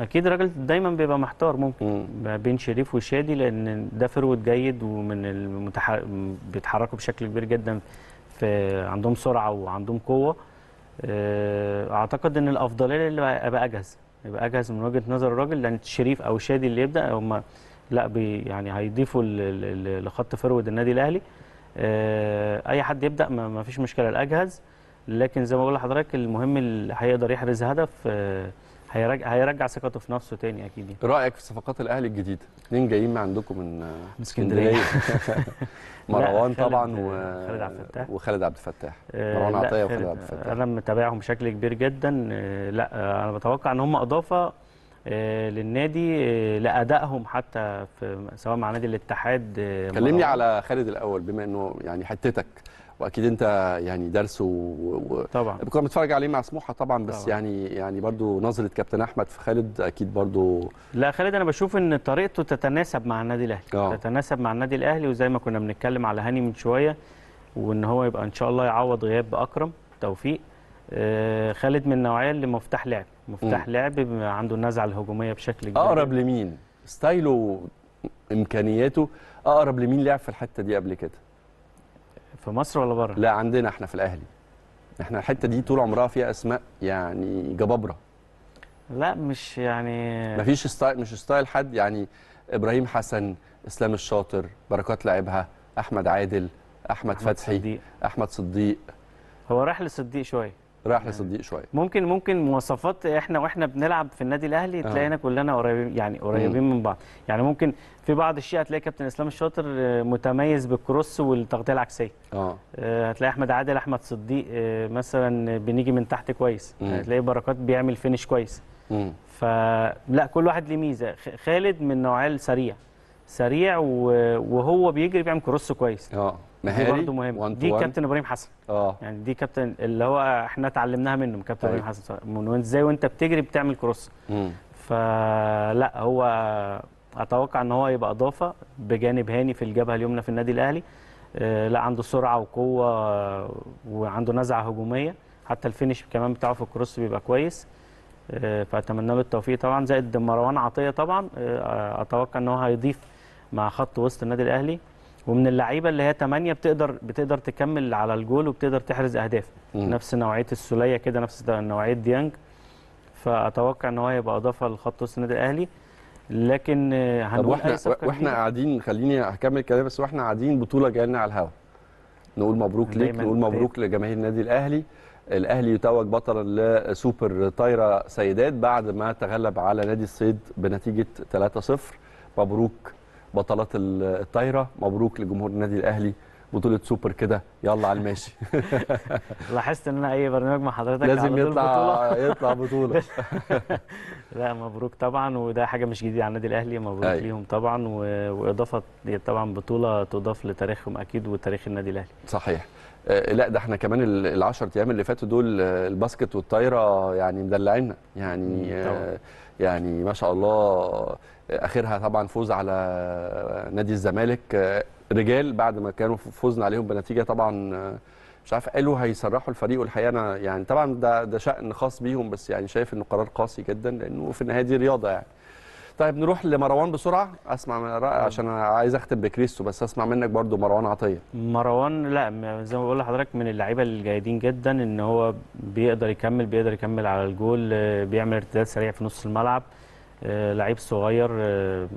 اكيد الراجل دايما بيبقى محتار ممكن مم. بين شريف وشادي لان ده فرود جيد ومن المتح... بيتحركوا بشكل كبير جدا في عندهم سرعه وعندهم قوه آه، اعتقد ان الافضليه اللي ابقى اجهز يبقى اجهز من وجهه نظر الراجل لان الشريف او شادي اللي يبدا هم لا بي يعني هيضيفوا لخط فرود النادي الاهلي آه، اي حد يبدا ما فيش مشكله الاجهز لكن زي ما بقول لحضرتك المهم اللي هيقدر يحرز هدف آه، هيرجع هيرجع ثقته في نفسه تاني اكيد يعني. رايك في صفقات الاهلي الجديده اثنين جايين من عندكم من اسكندريه مروان طبعا وخالد عبد الفتاح وخالد عبد الفتاح آه، مروان عطيه وخالد عبد الفتاح انا متابعهم بشكل كبير جدا آه، لا انا بتوقع ان هم اضافه آه، للنادي لادائهم حتى في سواء مع نادي الاتحاد كلمني على خالد الاول بما انه يعني حتتك واكيد انت يعني درسه و... طبعا كنا متفرج عليه مع سموحه طبعا بس طبعا. يعني يعني برضه نظره كابتن احمد في خالد اكيد برضه لا خالد انا بشوف ان طريقته تتناسب مع النادي الاهلي أوه. تتناسب مع النادي الاهلي وزي ما كنا بنتكلم على هاني من شويه وان هو يبقى ان شاء الله يعوض غياب اكرم توفيق آه خالد من النوعيه اللي مفتاح لعب مفتاح م. لعب عنده النزعه الهجوميه بشكل كبير اقرب لمين ستايله امكانياته اقرب لمين لعب في الحته دي قبل كده في مصر ولا بره؟ لا عندنا احنا في الاهلي احنا الحته دي طول عمرها فيها اسماء يعني جبابره لا مش يعني مفيش ستايل مش ستايل حد يعني ابراهيم حسن اسلام الشاطر بركات لاعبها احمد عادل احمد, أحمد فتحي صديق. احمد صديق هو راح لصديق شويه راح يعني لصديق شويه ممكن ممكن مواصفات احنا واحنا بنلعب في النادي الاهلي آه. تلاقينا كلنا قريبين يعني قريبين من بعض يعني ممكن في بعض الشيء هتلاقي كابتن اسلام الشاطر آه، متميز بالكروس والتغطيه العكسيه آه. اه هتلاقي احمد عادل احمد صديق مثلا بنيجي من تحت كويس مم. هتلاقي بركات بيعمل فينش كويس مم. فلا كل واحد ليه ميزه خالد من نوعيه السريع سريع وهو بيجري بيعمل كروس كويس اه مهاري دي برضه مهم دي كابتن ابراهيم حسن اه يعني دي كابتن اللي هو احنا اتعلمناها منه من كابتن طيب. ابراهيم حسن من ازاي وانت بتجري بتعمل كروس فلا هو اتوقع ان هو يبقى اضافه بجانب هاني في الجبهه اليمنى في النادي الاهلي آه، لا عنده سرعه وقوه وعنده نزعه هجوميه حتى الفينش كمان بتاعه في الكروس بيبقى كويس آه، فاتمنى له التوفيق طبعا زائد مروان عطيه طبعا آه، اتوقع ان هو هيضيف مع خط وسط النادي الاهلي ومن اللعيبه اللي هي 8 بتقدر بتقدر تكمل على الجول وبتقدر تحرز اهداف مم. نفس نوعيه السوليه كده نفس نوعيه ديانج فاتوقع ان هو هيبقى اضافه لخط وسط النادي الاهلي لكن آه، هنقول واحنا واحنا قاعدين خليني هكمل كلامي بس واحنا قاعدين بطوله جايه لنا على الهوا نقول مبروك ليك نقول مبروك لجماهير النادي الاهلي الاهلي يتوج بطلا لسوبر طايره سيدات بعد ما تغلب على نادي الصيد بنتيجه 3-0 مبروك بطلات الطايره مبروك لجمهور النادي الاهلي بطوله سوبر كده يلا على الماشي لاحظت ان انا اي برنامج مع حضرتك لازم يطلع يطلع بطوله لا مبروك طبعا وده حاجه مش جديده على النادي الاهلي مبروك أي. ليهم طبعا واضافه طبعا بطوله تضاف لتاريخهم اكيد وتاريخ النادي الاهلي صحيح آه، لا ده احنا كمان ال 10 ايام اللي فاتوا دول آه، الباسكت والطايره يعني مدلعنا يعني آه، طبعا. يعني ما شاء الله اخرها طبعا فوز على نادي الزمالك رجال بعد ما كانوا فوزنا عليهم بنتيجه طبعا مش عارف قالوا هيسرحوا الفريق والحقيقه انا يعني طبعا ده ده شأن خاص بيهم بس يعني شايف انه قرار قاسي جدا لانه في النهايه دي رياضه يعني. طيب نروح لمروان بسرعه اسمع من رأي عشان عايز اختم بكريستو بس اسمع منك برضو مروان عطيه. مروان لا زي ما بقول لحضرتك من اللعيبه الجيدين جدا ان هو بيقدر يكمل بيقدر يكمل على الجول بيعمل ارتداد سريع في نص الملعب. آه، لعيب صغير آه،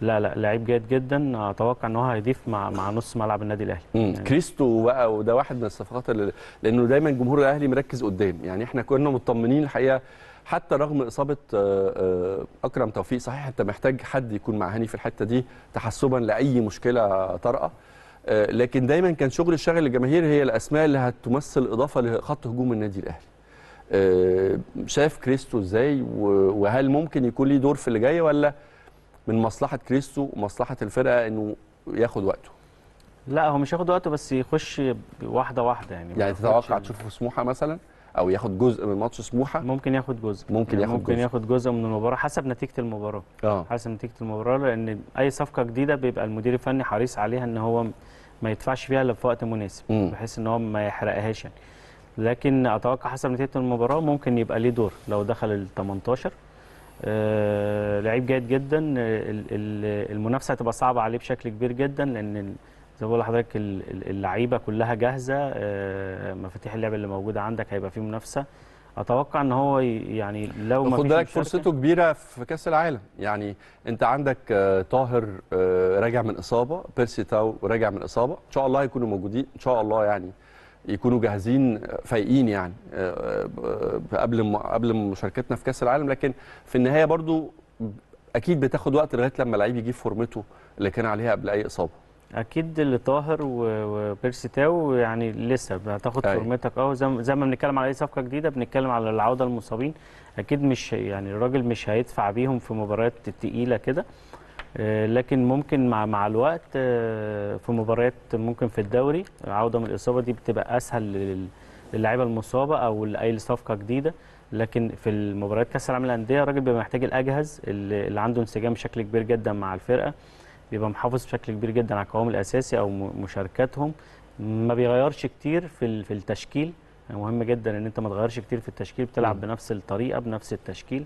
لا لا لعيب جيد جدا اتوقع ان هو هيضيف مع مع نص ملعب النادي الاهلي يعني كريستو بقى وده واحد من الصفقات اللي لانه دايما جمهور الاهلي مركز قدام يعني احنا كنا مطمنين الحقيقه حتى رغم اصابه آه، اكرم توفيق صحيح انت محتاج حد يكون مع هاني في الحته دي تحسبا لاي مشكله طارئه لكن دايما كان شغل الشغل الجماهير هي الاسماء اللي هتمثل اضافه لخط هجوم النادي الاهلي آه، شاف كريستو ازاي وهل ممكن يكون ليه دور في اللي جاي ولا من مصلحه كريستو ومصلحه الفرقه انه ياخد وقته لا هو مش ياخد وقته بس يخش واحده واحده يعني يعني تتوقع تشوفه في سموحه مثلا او ياخد جزء من ماتش سموحه ممكن ياخد جزء ممكن يعني ياخد ممكن جزء. ياخد جزء من المباراه حسب نتيجه المباراه آه. حسب نتيجه المباراه لان اي صفقه جديده بيبقى المدير الفني حريص عليها ان هو ما يدفعش فيها الا في وقت مناسب بحيث ان هو ما يحرقهاش يعني لكن اتوقع حسب نتيجه المباراه ممكن يبقى ليه دور لو دخل ال 18 آه لعيب جيد جدا المنافسه هتبقى صعبه عليه بشكل كبير جدا لان زي ما بقول لحضرتك اللعيبه كلها جاهزه آه مفاتيح اللعب اللي موجوده عندك هيبقى في منافسه اتوقع ان هو يعني لو ما خد بالك فرصته كبيره في كاس العالم يعني انت عندك آه، طاهر آه، راجع من اصابه بيرسي تاو راجع من اصابه ان شاء الله هيكونوا موجودين ان شاء الله يعني يكونوا جاهزين فايقين يعني آه، آه، قبل قبل مشاركتنا في كاس العالم لكن في النهايه برضو اكيد بتاخد وقت لغايه لما اللعيب يجيب فورمته اللي كان عليها قبل اي اصابه اكيد اللي طاهر وبيرسي تاو يعني لسه هتاخد أيوة. فورمتك اه زي ما بنتكلم على اي صفقه جديده بنتكلم على العوده المصابين اكيد مش يعني الراجل مش هيدفع بيهم في مباريات تقيله كده آه، لكن ممكن مع مع الوقت آه، في مباريات ممكن في الدوري العوده من الاصابه دي بتبقى اسهل للعيبه المصابه او لاي صفقه جديده لكن في المباريات كاس العالم للانديه الراجل بيبقى محتاج الاجهز اللي عنده انسجام بشكل كبير جدا مع الفرقه بيبقى محافظ بشكل كبير جدا على القوام الاساسي او مشاركاتهم ما بيغيرش كتير في في التشكيل مهم جدا ان انت ما تغيرش كتير في التشكيل بتلعب بنفس الطريقه بنفس التشكيل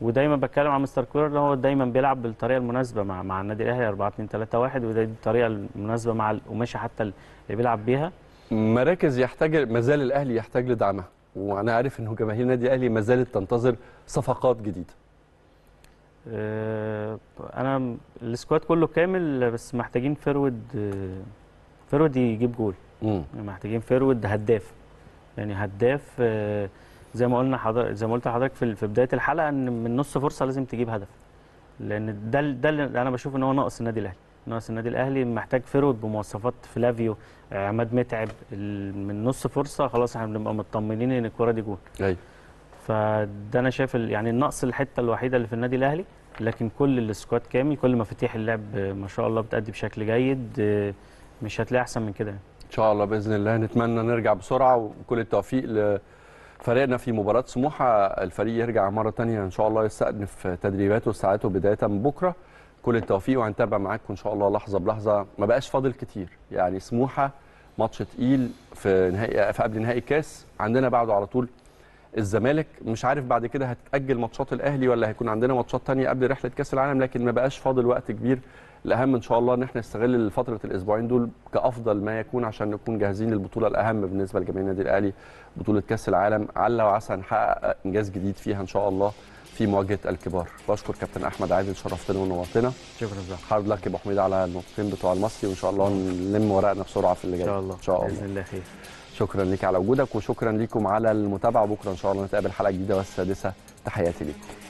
ودايما بتكلم عن مستر كولر ان هو دايما بيلعب بالطريقه المناسبه مع مع النادي الاهلي 4 2 3 1 ودي الطريقه المناسبه مع القماشه حتى اللي بيلعب بيها مراكز يحتاج ما زال الاهلي يحتاج لدعمها وانا عارف ان جماهير النادي الاهلي ما زالت تنتظر صفقات جديده آه، انا السكواد كله كامل بس محتاجين فرود آه، فرود يجيب جول يعني محتاجين فرود هداف يعني هداف آه، زي ما قلنا حضرتك زي ما قلت لحضرتك في في بدايه الحلقه ان من نص فرصه لازم تجيب هدف لان ده ده اللي انا بشوف ان هو ناقص النادي الاهلي ناقص النادي الاهلي محتاج فيرود بمواصفات فلافيو عماد متعب من نص فرصه خلاص احنا بنبقى مطمنين ان الكوره دي جول ايوه فده انا شايف يعني النقص الحته الوحيده اللي في النادي الاهلي لكن كل السكواد كامل كل مفاتيح اللعب ما شاء الله بتأدي بشكل جيد مش هتلاقي احسن من كده ان شاء الله باذن الله نتمنى نرجع بسرعه وكل التوفيق ل... فريقنا في مباراة سموحة الفريق يرجع مرة تانية إن شاء الله يستأنف تدريباته وساعاته بداية من بكرة كل التوفيق وهنتابع معاكم إن شاء الله لحظة بلحظة ما بقاش فاضل كتير يعني سموحة ماتش تقيل في نهائي في قبل نهائي الكاس عندنا بعده على طول الزمالك مش عارف بعد كده هتتأجل ماتشات الأهلي ولا هيكون عندنا ماتشات تانية قبل رحلة كأس العالم لكن ما بقاش فاضل وقت كبير الاهم ان شاء الله ان احنا نستغل فتره الاسبوعين دول كافضل ما يكون عشان نكون جاهزين للبطوله الاهم بالنسبه لجماهير النادي الاهلي بطوله كاس العالم على وعسى نحقق انجاز جديد فيها ان شاء الله في مواجهه الكبار بشكر كابتن احمد عادل شرفتنا ونورتنا شكرا جزيلا حارد لك يا ابو حميد على النقطتين بتوع المصري وان شاء الله نلم ورقنا بسرعه في اللي جاي ان شاء الله ان شاء الله باذن الله خير شكرا ليك على وجودك وشكرا ليكم على المتابعه بكره ان شاء الله نتقابل حلقه جديده والسادسه تحياتي ليكم